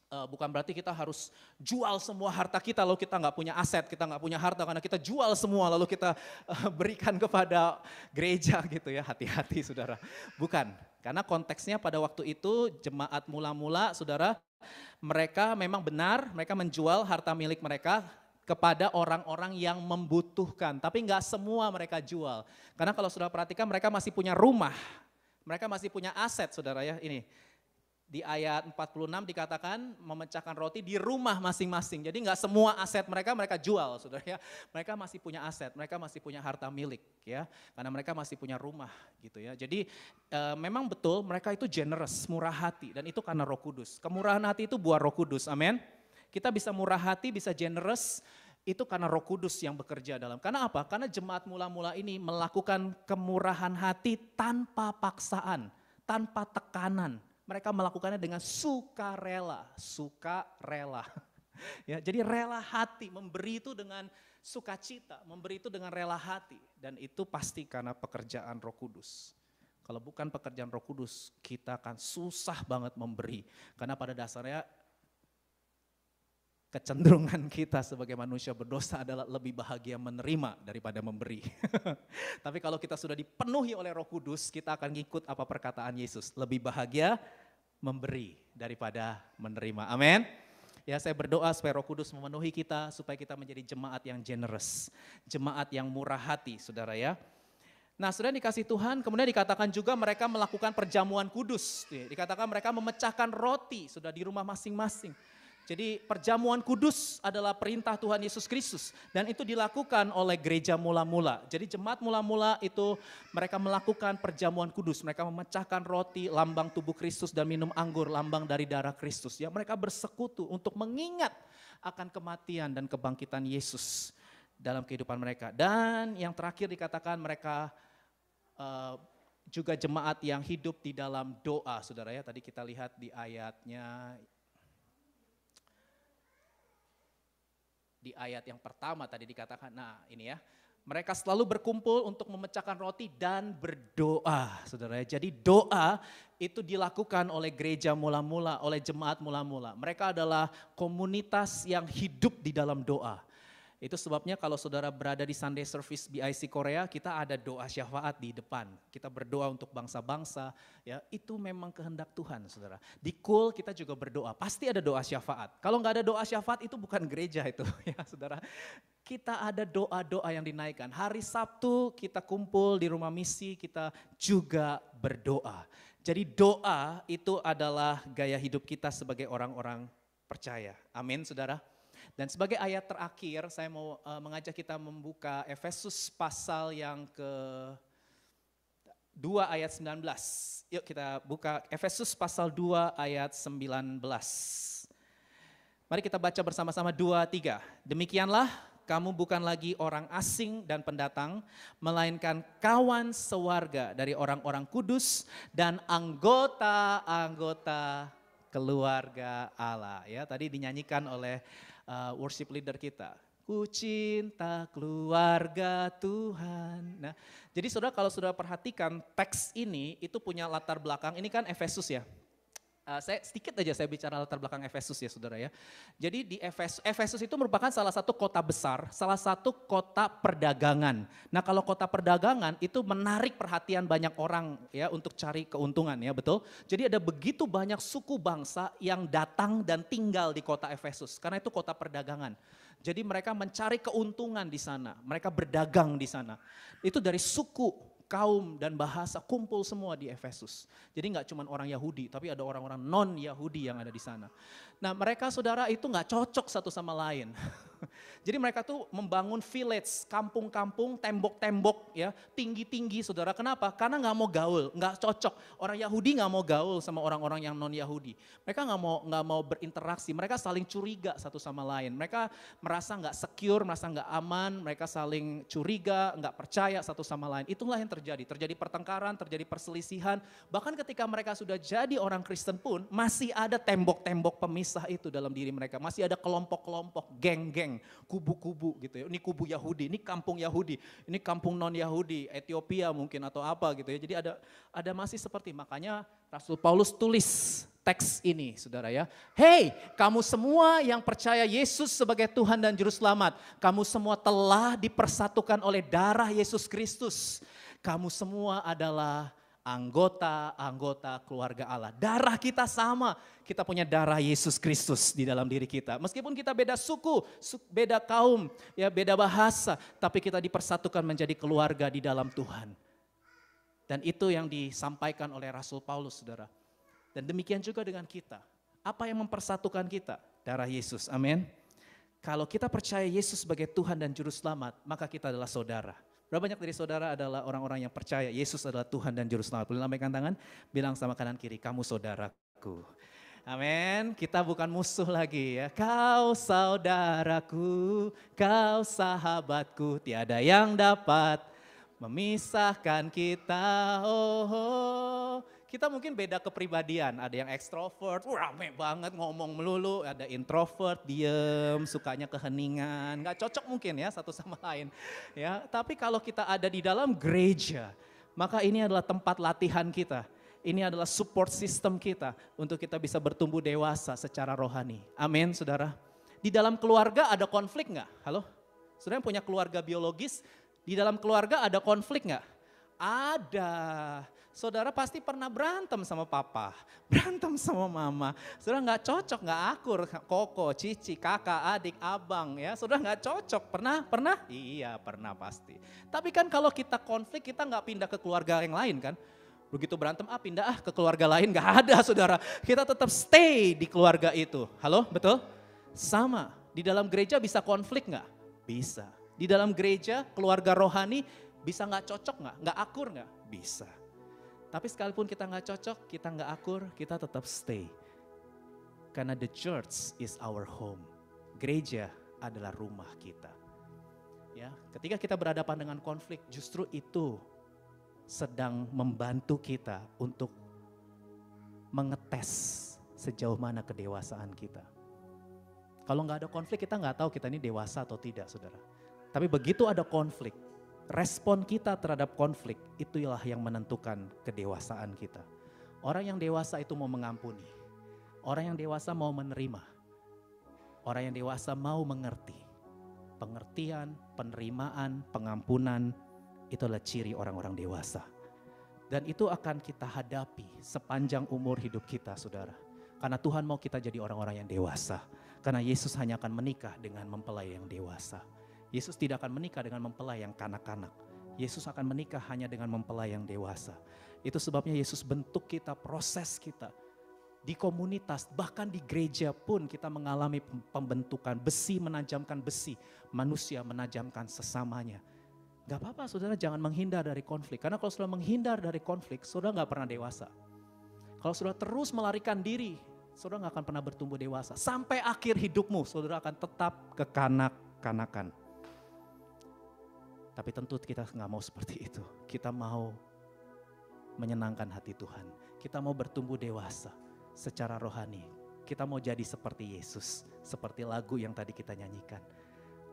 Eh, bukan berarti kita harus jual semua harta kita lalu kita nggak punya aset, kita nggak punya harta karena kita jual semua lalu kita eh, berikan kepada gereja gitu ya. Hati-hati saudara. Bukan, karena konteksnya pada waktu itu jemaat mula-mula saudara mereka memang benar mereka menjual harta milik mereka kepada orang-orang yang membutuhkan, tapi nggak semua mereka jual. Karena kalau sudah perhatikan mereka masih punya rumah, mereka masih punya aset saudara ya ini di ayat 46 dikatakan memecahkan roti di rumah masing-masing. Jadi nggak semua aset mereka mereka jual, saudara ya. Mereka masih punya aset, mereka masih punya harta milik, ya. Karena mereka masih punya rumah, gitu ya. Jadi e, memang betul mereka itu generous, murah hati, dan itu karena Roh Kudus. Kemurahan hati itu buah Roh Kudus, amin. Kita bisa murah hati, bisa generous, itu karena Roh Kudus yang bekerja dalam. Karena apa? Karena jemaat mula-mula ini melakukan kemurahan hati tanpa paksaan, tanpa tekanan, mereka melakukannya dengan sukarela, sukarela. Ya, jadi rela hati, memberi itu dengan sukacita, memberi itu dengan rela hati dan itu pasti karena pekerjaan Roh Kudus. Kalau bukan pekerjaan Roh Kudus, kita akan susah banget memberi karena pada dasarnya kecenderungan kita sebagai manusia berdosa adalah lebih bahagia menerima daripada memberi. Tapi kalau kita sudah dipenuhi oleh Roh Kudus, kita akan ngikut apa perkataan Yesus, lebih bahagia memberi daripada menerima. Amin. Ya, saya berdoa supaya Roh Kudus memenuhi kita supaya kita menjadi jemaat yang generous, jemaat yang murah hati, Saudara ya. Nah, Saudara dikasih Tuhan, kemudian dikatakan juga mereka melakukan perjamuan kudus. Dikatakan mereka memecahkan roti, sudah di rumah masing-masing. Jadi perjamuan kudus adalah perintah Tuhan Yesus Kristus dan itu dilakukan oleh gereja mula-mula. Jadi jemaat mula-mula itu mereka melakukan perjamuan kudus, mereka memecahkan roti lambang tubuh Kristus dan minum anggur lambang dari darah Kristus. Ya, mereka bersekutu untuk mengingat akan kematian dan kebangkitan Yesus dalam kehidupan mereka. Dan yang terakhir dikatakan mereka uh, juga jemaat yang hidup di dalam doa, saudara ya. Tadi kita lihat di ayatnya Di ayat yang pertama tadi dikatakan, nah ini ya, mereka selalu berkumpul untuk memecahkan roti dan berdoa, saudara. Jadi doa itu dilakukan oleh gereja mula-mula, oleh jemaat mula-mula. Mereka adalah komunitas yang hidup di dalam doa. Itu sebabnya kalau saudara berada di Sunday Service BIC Korea, kita ada doa syafaat di depan. Kita berdoa untuk bangsa-bangsa, ya itu memang kehendak Tuhan, saudara. Di kul kita juga berdoa, pasti ada doa syafaat. Kalau nggak ada doa syafaat itu bukan gereja itu, ya saudara. Kita ada doa-doa yang dinaikkan. Hari Sabtu kita kumpul di rumah misi, kita juga berdoa. Jadi doa itu adalah gaya hidup kita sebagai orang-orang percaya. Amin, saudara. Dan sebagai ayat terakhir, saya mau uh, mengajak kita membuka Efesus pasal yang ke 2 ayat 19. Yuk kita buka Efesus pasal 2 ayat 19. Mari kita baca bersama-sama 2 3. Demikianlah kamu bukan lagi orang asing dan pendatang, melainkan kawan sewarga dari orang-orang kudus dan anggota-anggota keluarga Allah. Ya, tadi dinyanyikan oleh uh, worship leader kita. Ku cinta keluarga Tuhan. Nah, jadi saudara kalau saudara perhatikan teks ini itu punya latar belakang, ini kan Efesus ya, Uh, saya sedikit aja saya bicara latar belakang Efesus ya saudara ya. Jadi di Efesus, Efesus itu merupakan salah satu kota besar, salah satu kota perdagangan. Nah kalau kota perdagangan itu menarik perhatian banyak orang ya untuk cari keuntungan ya betul. Jadi ada begitu banyak suku bangsa yang datang dan tinggal di kota Efesus karena itu kota perdagangan. Jadi mereka mencari keuntungan di sana, mereka berdagang di sana. Itu dari suku kaum dan bahasa kumpul semua di Efesus. Jadi nggak cuma orang Yahudi, tapi ada orang-orang non Yahudi yang ada di sana. Nah mereka saudara itu nggak cocok satu sama lain. Jadi mereka tuh membangun village, kampung-kampung, tembok-tembok ya, tinggi-tinggi saudara. Kenapa? Karena nggak mau gaul, nggak cocok. Orang Yahudi nggak mau gaul sama orang-orang yang non Yahudi. Mereka nggak mau nggak mau berinteraksi. Mereka saling curiga satu sama lain. Mereka merasa nggak secure, merasa nggak aman. Mereka saling curiga, nggak percaya satu sama lain. Itulah yang terjadi. Terjadi pertengkaran, terjadi perselisihan. Bahkan ketika mereka sudah jadi orang Kristen pun masih ada tembok-tembok pemisah itu dalam diri mereka. Masih ada kelompok-kelompok, geng-geng geng-geng, kubu-kubu gitu ya. Ini kubu Yahudi, ini kampung Yahudi, ini kampung non-Yahudi, Ethiopia mungkin atau apa gitu ya. Jadi ada ada masih seperti makanya Rasul Paulus tulis teks ini, saudara ya. Hei, kamu semua yang percaya Yesus sebagai Tuhan dan Juru Selamat, kamu semua telah dipersatukan oleh darah Yesus Kristus. Kamu semua adalah anggota-anggota keluarga Allah. Darah kita sama, kita punya darah Yesus Kristus di dalam diri kita. Meskipun kita beda suku, beda kaum, ya beda bahasa, tapi kita dipersatukan menjadi keluarga di dalam Tuhan. Dan itu yang disampaikan oleh Rasul Paulus, Saudara. Dan demikian juga dengan kita. Apa yang mempersatukan kita? Darah Yesus. Amin. Kalau kita percaya Yesus sebagai Tuhan dan juru selamat, maka kita adalah saudara. Berapa banyak dari saudara adalah orang-orang yang percaya Yesus adalah Tuhan dan Juru Selamat? Boleh lambaikan tangan, bilang sama kanan kiri, kamu saudaraku. Amin. Kita bukan musuh lagi ya. Kau saudaraku, kau sahabatku, tiada yang dapat memisahkan kita. Oh, oh kita mungkin beda kepribadian. Ada yang ekstrovert, rame banget ngomong melulu. Ada introvert, diem, sukanya keheningan. Gak cocok mungkin ya satu sama lain. Ya, tapi kalau kita ada di dalam gereja, maka ini adalah tempat latihan kita. Ini adalah support system kita untuk kita bisa bertumbuh dewasa secara rohani. Amin, saudara. Di dalam keluarga ada konflik nggak? Halo, saudara punya keluarga biologis, di dalam keluarga ada konflik nggak? Ada. Saudara pasti pernah berantem sama papa, berantem sama mama. Saudara nggak cocok, nggak akur, koko, cici, kakak, adik, abang ya. Saudara nggak cocok, pernah? Pernah? Iya pernah pasti. Tapi kan kalau kita konflik kita nggak pindah ke keluarga yang lain kan. Begitu berantem, ah pindah ah ke keluarga lain, Gak ada saudara. Kita tetap stay di keluarga itu. Halo, betul? Sama, di dalam gereja bisa konflik nggak? Bisa. Di dalam gereja, keluarga rohani bisa nggak cocok nggak? Nggak akur nggak? Bisa. Tapi sekalipun kita nggak cocok, kita nggak akur, kita tetap stay. Karena the church is our home. Gereja adalah rumah kita. Ya, ketika kita berhadapan dengan konflik, justru itu sedang membantu kita untuk mengetes sejauh mana kedewasaan kita. Kalau nggak ada konflik kita nggak tahu kita ini dewasa atau tidak saudara. Tapi begitu ada konflik, respon kita terhadap konflik itulah yang menentukan kedewasaan kita. Orang yang dewasa itu mau mengampuni. Orang yang dewasa mau menerima. Orang yang dewasa mau mengerti. Pengertian, penerimaan, pengampunan itulah ciri orang-orang dewasa. Dan itu akan kita hadapi sepanjang umur hidup kita, saudara. Karena Tuhan mau kita jadi orang-orang yang dewasa. Karena Yesus hanya akan menikah dengan mempelai yang dewasa. Yesus tidak akan menikah dengan mempelai yang kanak-kanak. Yesus akan menikah hanya dengan mempelai yang dewasa. Itu sebabnya Yesus bentuk kita, proses kita. Di komunitas, bahkan di gereja pun kita mengalami pembentukan. Besi menajamkan besi, manusia menajamkan sesamanya. Gak apa-apa saudara jangan menghindar dari konflik. Karena kalau sudah menghindar dari konflik, saudara gak pernah dewasa. Kalau sudah terus melarikan diri, saudara gak akan pernah bertumbuh dewasa. Sampai akhir hidupmu, saudara akan tetap kekanak-kanakan. Tapi tentu kita nggak mau seperti itu. Kita mau menyenangkan hati Tuhan. Kita mau bertumbuh dewasa secara rohani. Kita mau jadi seperti Yesus, seperti lagu yang tadi kita nyanyikan.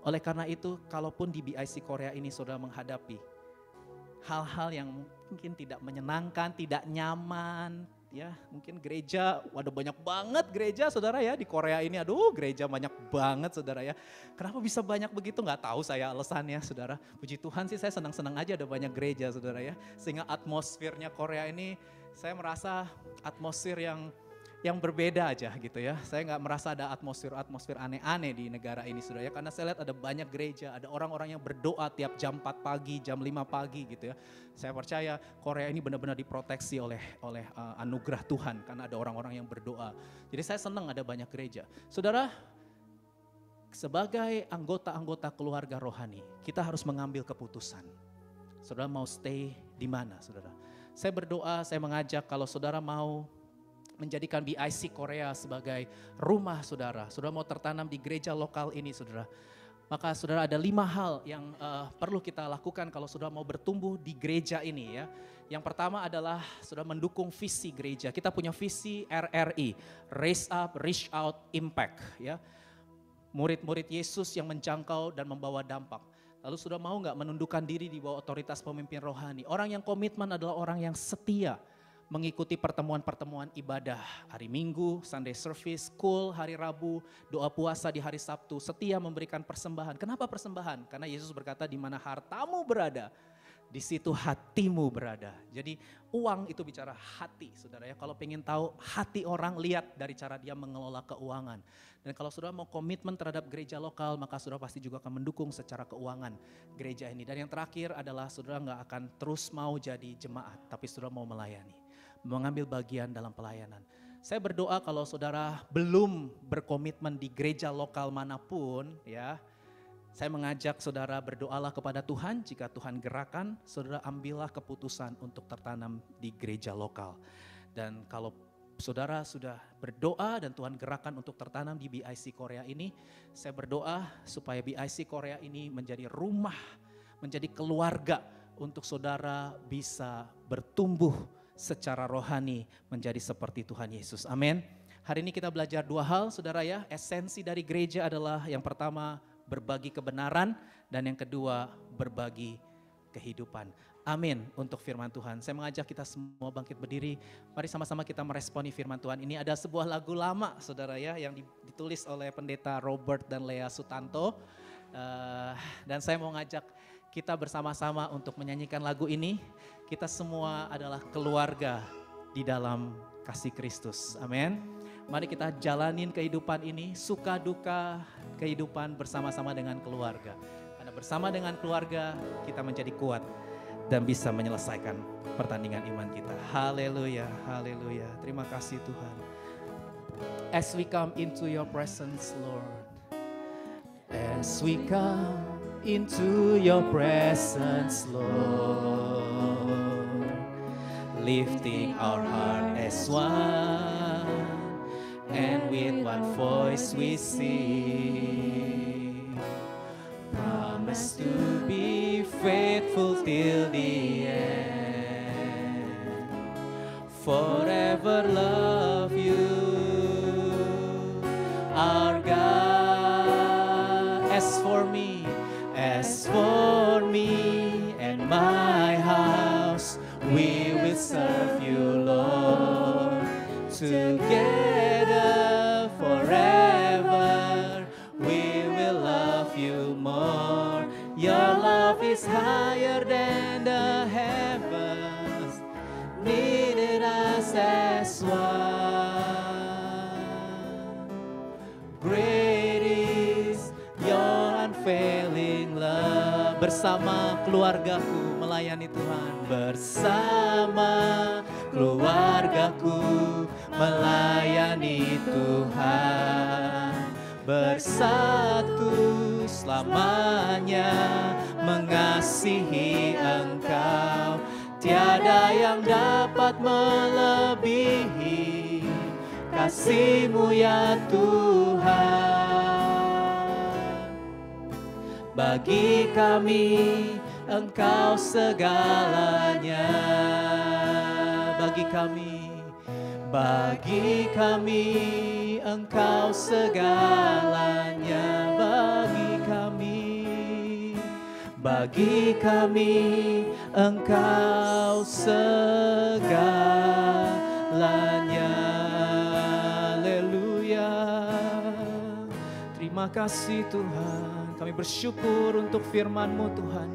Oleh karena itu, kalaupun di BIC Korea ini sudah menghadapi hal-hal yang mungkin tidak menyenangkan, tidak nyaman, ya mungkin gereja, ada banyak banget gereja saudara ya di Korea ini, aduh gereja banyak banget saudara ya. Kenapa bisa banyak begitu nggak tahu saya alasannya saudara. Puji Tuhan sih saya senang-senang aja ada banyak gereja saudara ya. Sehingga atmosfernya Korea ini saya merasa atmosfer yang yang berbeda aja gitu ya. Saya nggak merasa ada atmosfer-atmosfer aneh-aneh di negara ini sudah ya. Karena saya lihat ada banyak gereja, ada orang-orang yang berdoa tiap jam 4 pagi, jam 5 pagi gitu ya. Saya percaya Korea ini benar-benar diproteksi oleh oleh uh, anugerah Tuhan karena ada orang-orang yang berdoa. Jadi saya senang ada banyak gereja. Saudara, sebagai anggota-anggota keluarga rohani, kita harus mengambil keputusan. Saudara mau stay di mana, saudara? Saya berdoa, saya mengajak kalau saudara mau menjadikan BIC Korea sebagai rumah saudara. Saudara mau tertanam di gereja lokal ini saudara. Maka saudara ada lima hal yang uh, perlu kita lakukan kalau saudara mau bertumbuh di gereja ini ya. Yang pertama adalah saudara mendukung visi gereja. Kita punya visi RRI, Raise Up, Reach Out, Impact ya. Murid-murid Yesus yang menjangkau dan membawa dampak. Lalu saudara mau nggak menundukkan diri di bawah otoritas pemimpin rohani. Orang yang komitmen adalah orang yang setia mengikuti pertemuan-pertemuan ibadah. Hari Minggu, Sunday service, school, hari Rabu, doa puasa di hari Sabtu, setia memberikan persembahan. Kenapa persembahan? Karena Yesus berkata di mana hartamu berada, di situ hatimu berada. Jadi uang itu bicara hati, saudara ya. Kalau pengen tahu hati orang, lihat dari cara dia mengelola keuangan. Dan kalau saudara mau komitmen terhadap gereja lokal, maka saudara pasti juga akan mendukung secara keuangan gereja ini. Dan yang terakhir adalah saudara nggak akan terus mau jadi jemaat, tapi saudara mau melayani mengambil bagian dalam pelayanan. Saya berdoa kalau saudara belum berkomitmen di gereja lokal manapun ya. Saya mengajak saudara berdoalah kepada Tuhan, jika Tuhan gerakan, saudara ambillah keputusan untuk tertanam di gereja lokal. Dan kalau saudara sudah berdoa dan Tuhan gerakan untuk tertanam di BIC Korea ini, saya berdoa supaya BIC Korea ini menjadi rumah, menjadi keluarga untuk saudara bisa bertumbuh secara rohani menjadi seperti Tuhan Yesus. Amin. Hari ini kita belajar dua hal, saudara ya. Esensi dari gereja adalah yang pertama berbagi kebenaran dan yang kedua berbagi kehidupan. Amin untuk firman Tuhan. Saya mengajak kita semua bangkit berdiri. Mari sama-sama kita meresponi firman Tuhan. Ini ada sebuah lagu lama, saudara ya, yang ditulis oleh pendeta Robert dan Lea Sutanto. Uh, dan saya mau ngajak kita bersama-sama untuk menyanyikan lagu ini kita semua adalah keluarga di dalam kasih Kristus. Amin. Mari kita jalanin kehidupan ini, suka duka kehidupan bersama-sama dengan keluarga. Karena bersama dengan keluarga kita menjadi kuat dan bisa menyelesaikan pertandingan iman kita. Haleluya, haleluya. Terima kasih Tuhan. As we come into your presence, Lord. As we come into your presence, Lord. lifting our heart as one, and with one voice we sing. Promise to be faithful till the end, forever love. together forever. We will love you more. Your love is higher than the heavens. Needed us as one. Great your unfailing love. Bersama keluargaku melayani Tuhan. Bersama keluargaku melayani Tuhan bersatu selamanya mengasihi Engkau tiada yang dapat melebihi kasihmu ya Tuhan bagi kami Engkau segalanya bagi kami. Bagi kami engkau segalanya bagi kami. Bagi kami engkau segalanya. Haleluya. Terima kasih Tuhan. Kami bersyukur untuk firman-Mu Tuhan.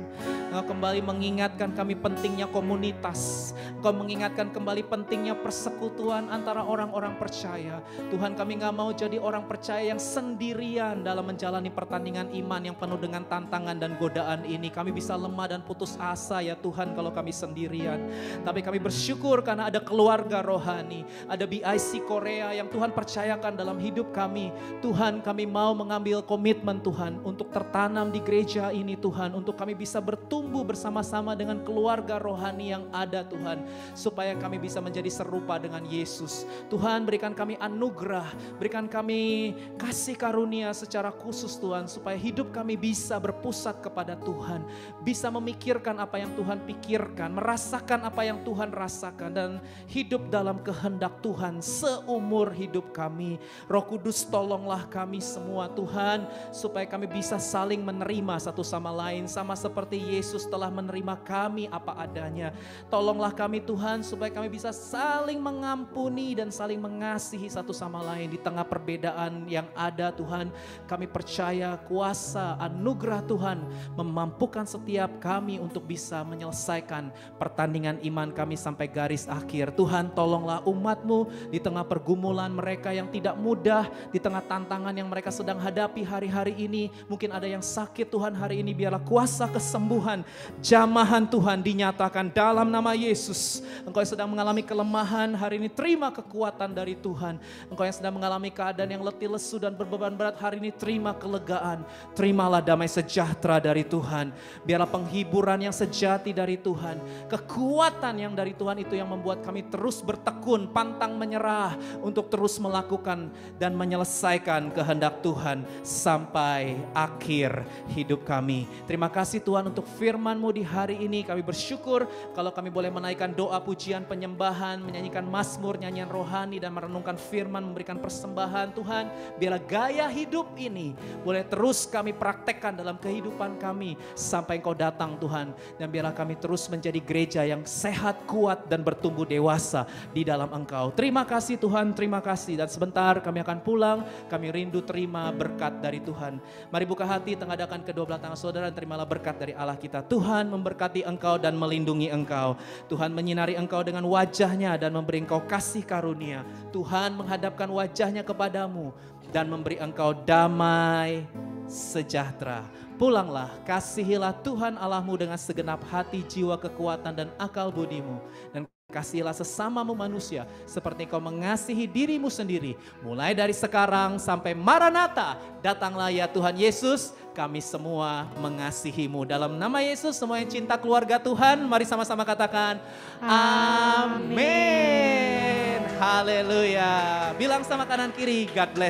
Engkau kembali mengingatkan kami pentingnya komunitas. Engkau mengingatkan kembali pentingnya persekutuan antara orang-orang percaya. Tuhan kami nggak mau jadi orang percaya yang sendirian dalam menjalani pertandingan iman yang penuh dengan tantangan dan godaan ini. Kami bisa lemah dan putus asa ya Tuhan kalau kami sendirian. Tapi kami bersyukur karena ada keluarga rohani. Ada BIC Korea yang Tuhan percayakan dalam hidup kami. Tuhan kami mau mengambil komitmen Tuhan untuk tertanam di gereja ini Tuhan. Untuk kami bisa bertumbuh tumbuh bersama-sama dengan keluarga rohani yang ada Tuhan. Supaya kami bisa menjadi serupa dengan Yesus. Tuhan berikan kami anugerah, berikan kami kasih karunia secara khusus Tuhan. Supaya hidup kami bisa berpusat kepada Tuhan. Bisa memikirkan apa yang Tuhan pikirkan, merasakan apa yang Tuhan rasakan. Dan hidup dalam kehendak Tuhan seumur hidup kami. Roh Kudus tolonglah kami semua Tuhan. Supaya kami bisa saling menerima satu sama lain. Sama seperti Yesus Yesus telah menerima kami apa adanya. Tolonglah kami Tuhan supaya kami bisa saling mengampuni dan saling mengasihi satu sama lain di tengah perbedaan yang ada Tuhan. Kami percaya kuasa anugerah Tuhan memampukan setiap kami untuk bisa menyelesaikan pertandingan iman kami sampai garis akhir. Tuhan tolonglah umatmu di tengah pergumulan mereka yang tidak mudah, di tengah tantangan yang mereka sedang hadapi hari-hari ini. Mungkin ada yang sakit Tuhan hari ini biarlah kuasa kesembuhan Tuhan. Jamahan Tuhan dinyatakan dalam nama Yesus. Engkau yang sedang mengalami kelemahan hari ini terima kekuatan dari Tuhan. Engkau yang sedang mengalami keadaan yang letih lesu dan berbeban berat hari ini terima kelegaan. Terimalah damai sejahtera dari Tuhan. Biarlah penghiburan yang sejati dari Tuhan. Kekuatan yang dari Tuhan itu yang membuat kami terus bertekun, pantang menyerah untuk terus melakukan dan menyelesaikan kehendak Tuhan sampai akhir hidup kami. Terima kasih Tuhan untuk firman Firmanmu di hari ini. Kami bersyukur kalau kami boleh menaikkan doa pujian penyembahan, menyanyikan mazmur, nyanyian rohani dan merenungkan firman, memberikan persembahan Tuhan. Biarlah gaya hidup ini boleh terus kami praktekkan dalam kehidupan kami sampai Engkau datang Tuhan. Dan biarlah kami terus menjadi gereja yang sehat, kuat dan bertumbuh dewasa di dalam Engkau. Terima kasih Tuhan, terima kasih. Dan sebentar kami akan pulang, kami rindu terima berkat dari Tuhan. Mari buka hati, tengadakan kedua belah tangan saudara dan terimalah berkat dari Allah kita Tuhan memberkati engkau dan melindungi engkau. Tuhan menyinari engkau dengan wajahnya dan memberi engkau kasih karunia. Tuhan menghadapkan wajahnya kepadamu dan memberi engkau damai sejahtera. Pulanglah, kasihilah Tuhan Allahmu dengan segenap hati, jiwa, kekuatan, dan akal budimu. Dan Kasihilah sesamamu manusia seperti kau mengasihi dirimu sendiri. Mulai dari sekarang sampai Maranatha, datanglah ya Tuhan Yesus, kami semua mengasihimu. Dalam nama Yesus, semua yang cinta keluarga Tuhan, mari sama-sama katakan, Amin. Haleluya. Bilang sama kanan kiri, God bless.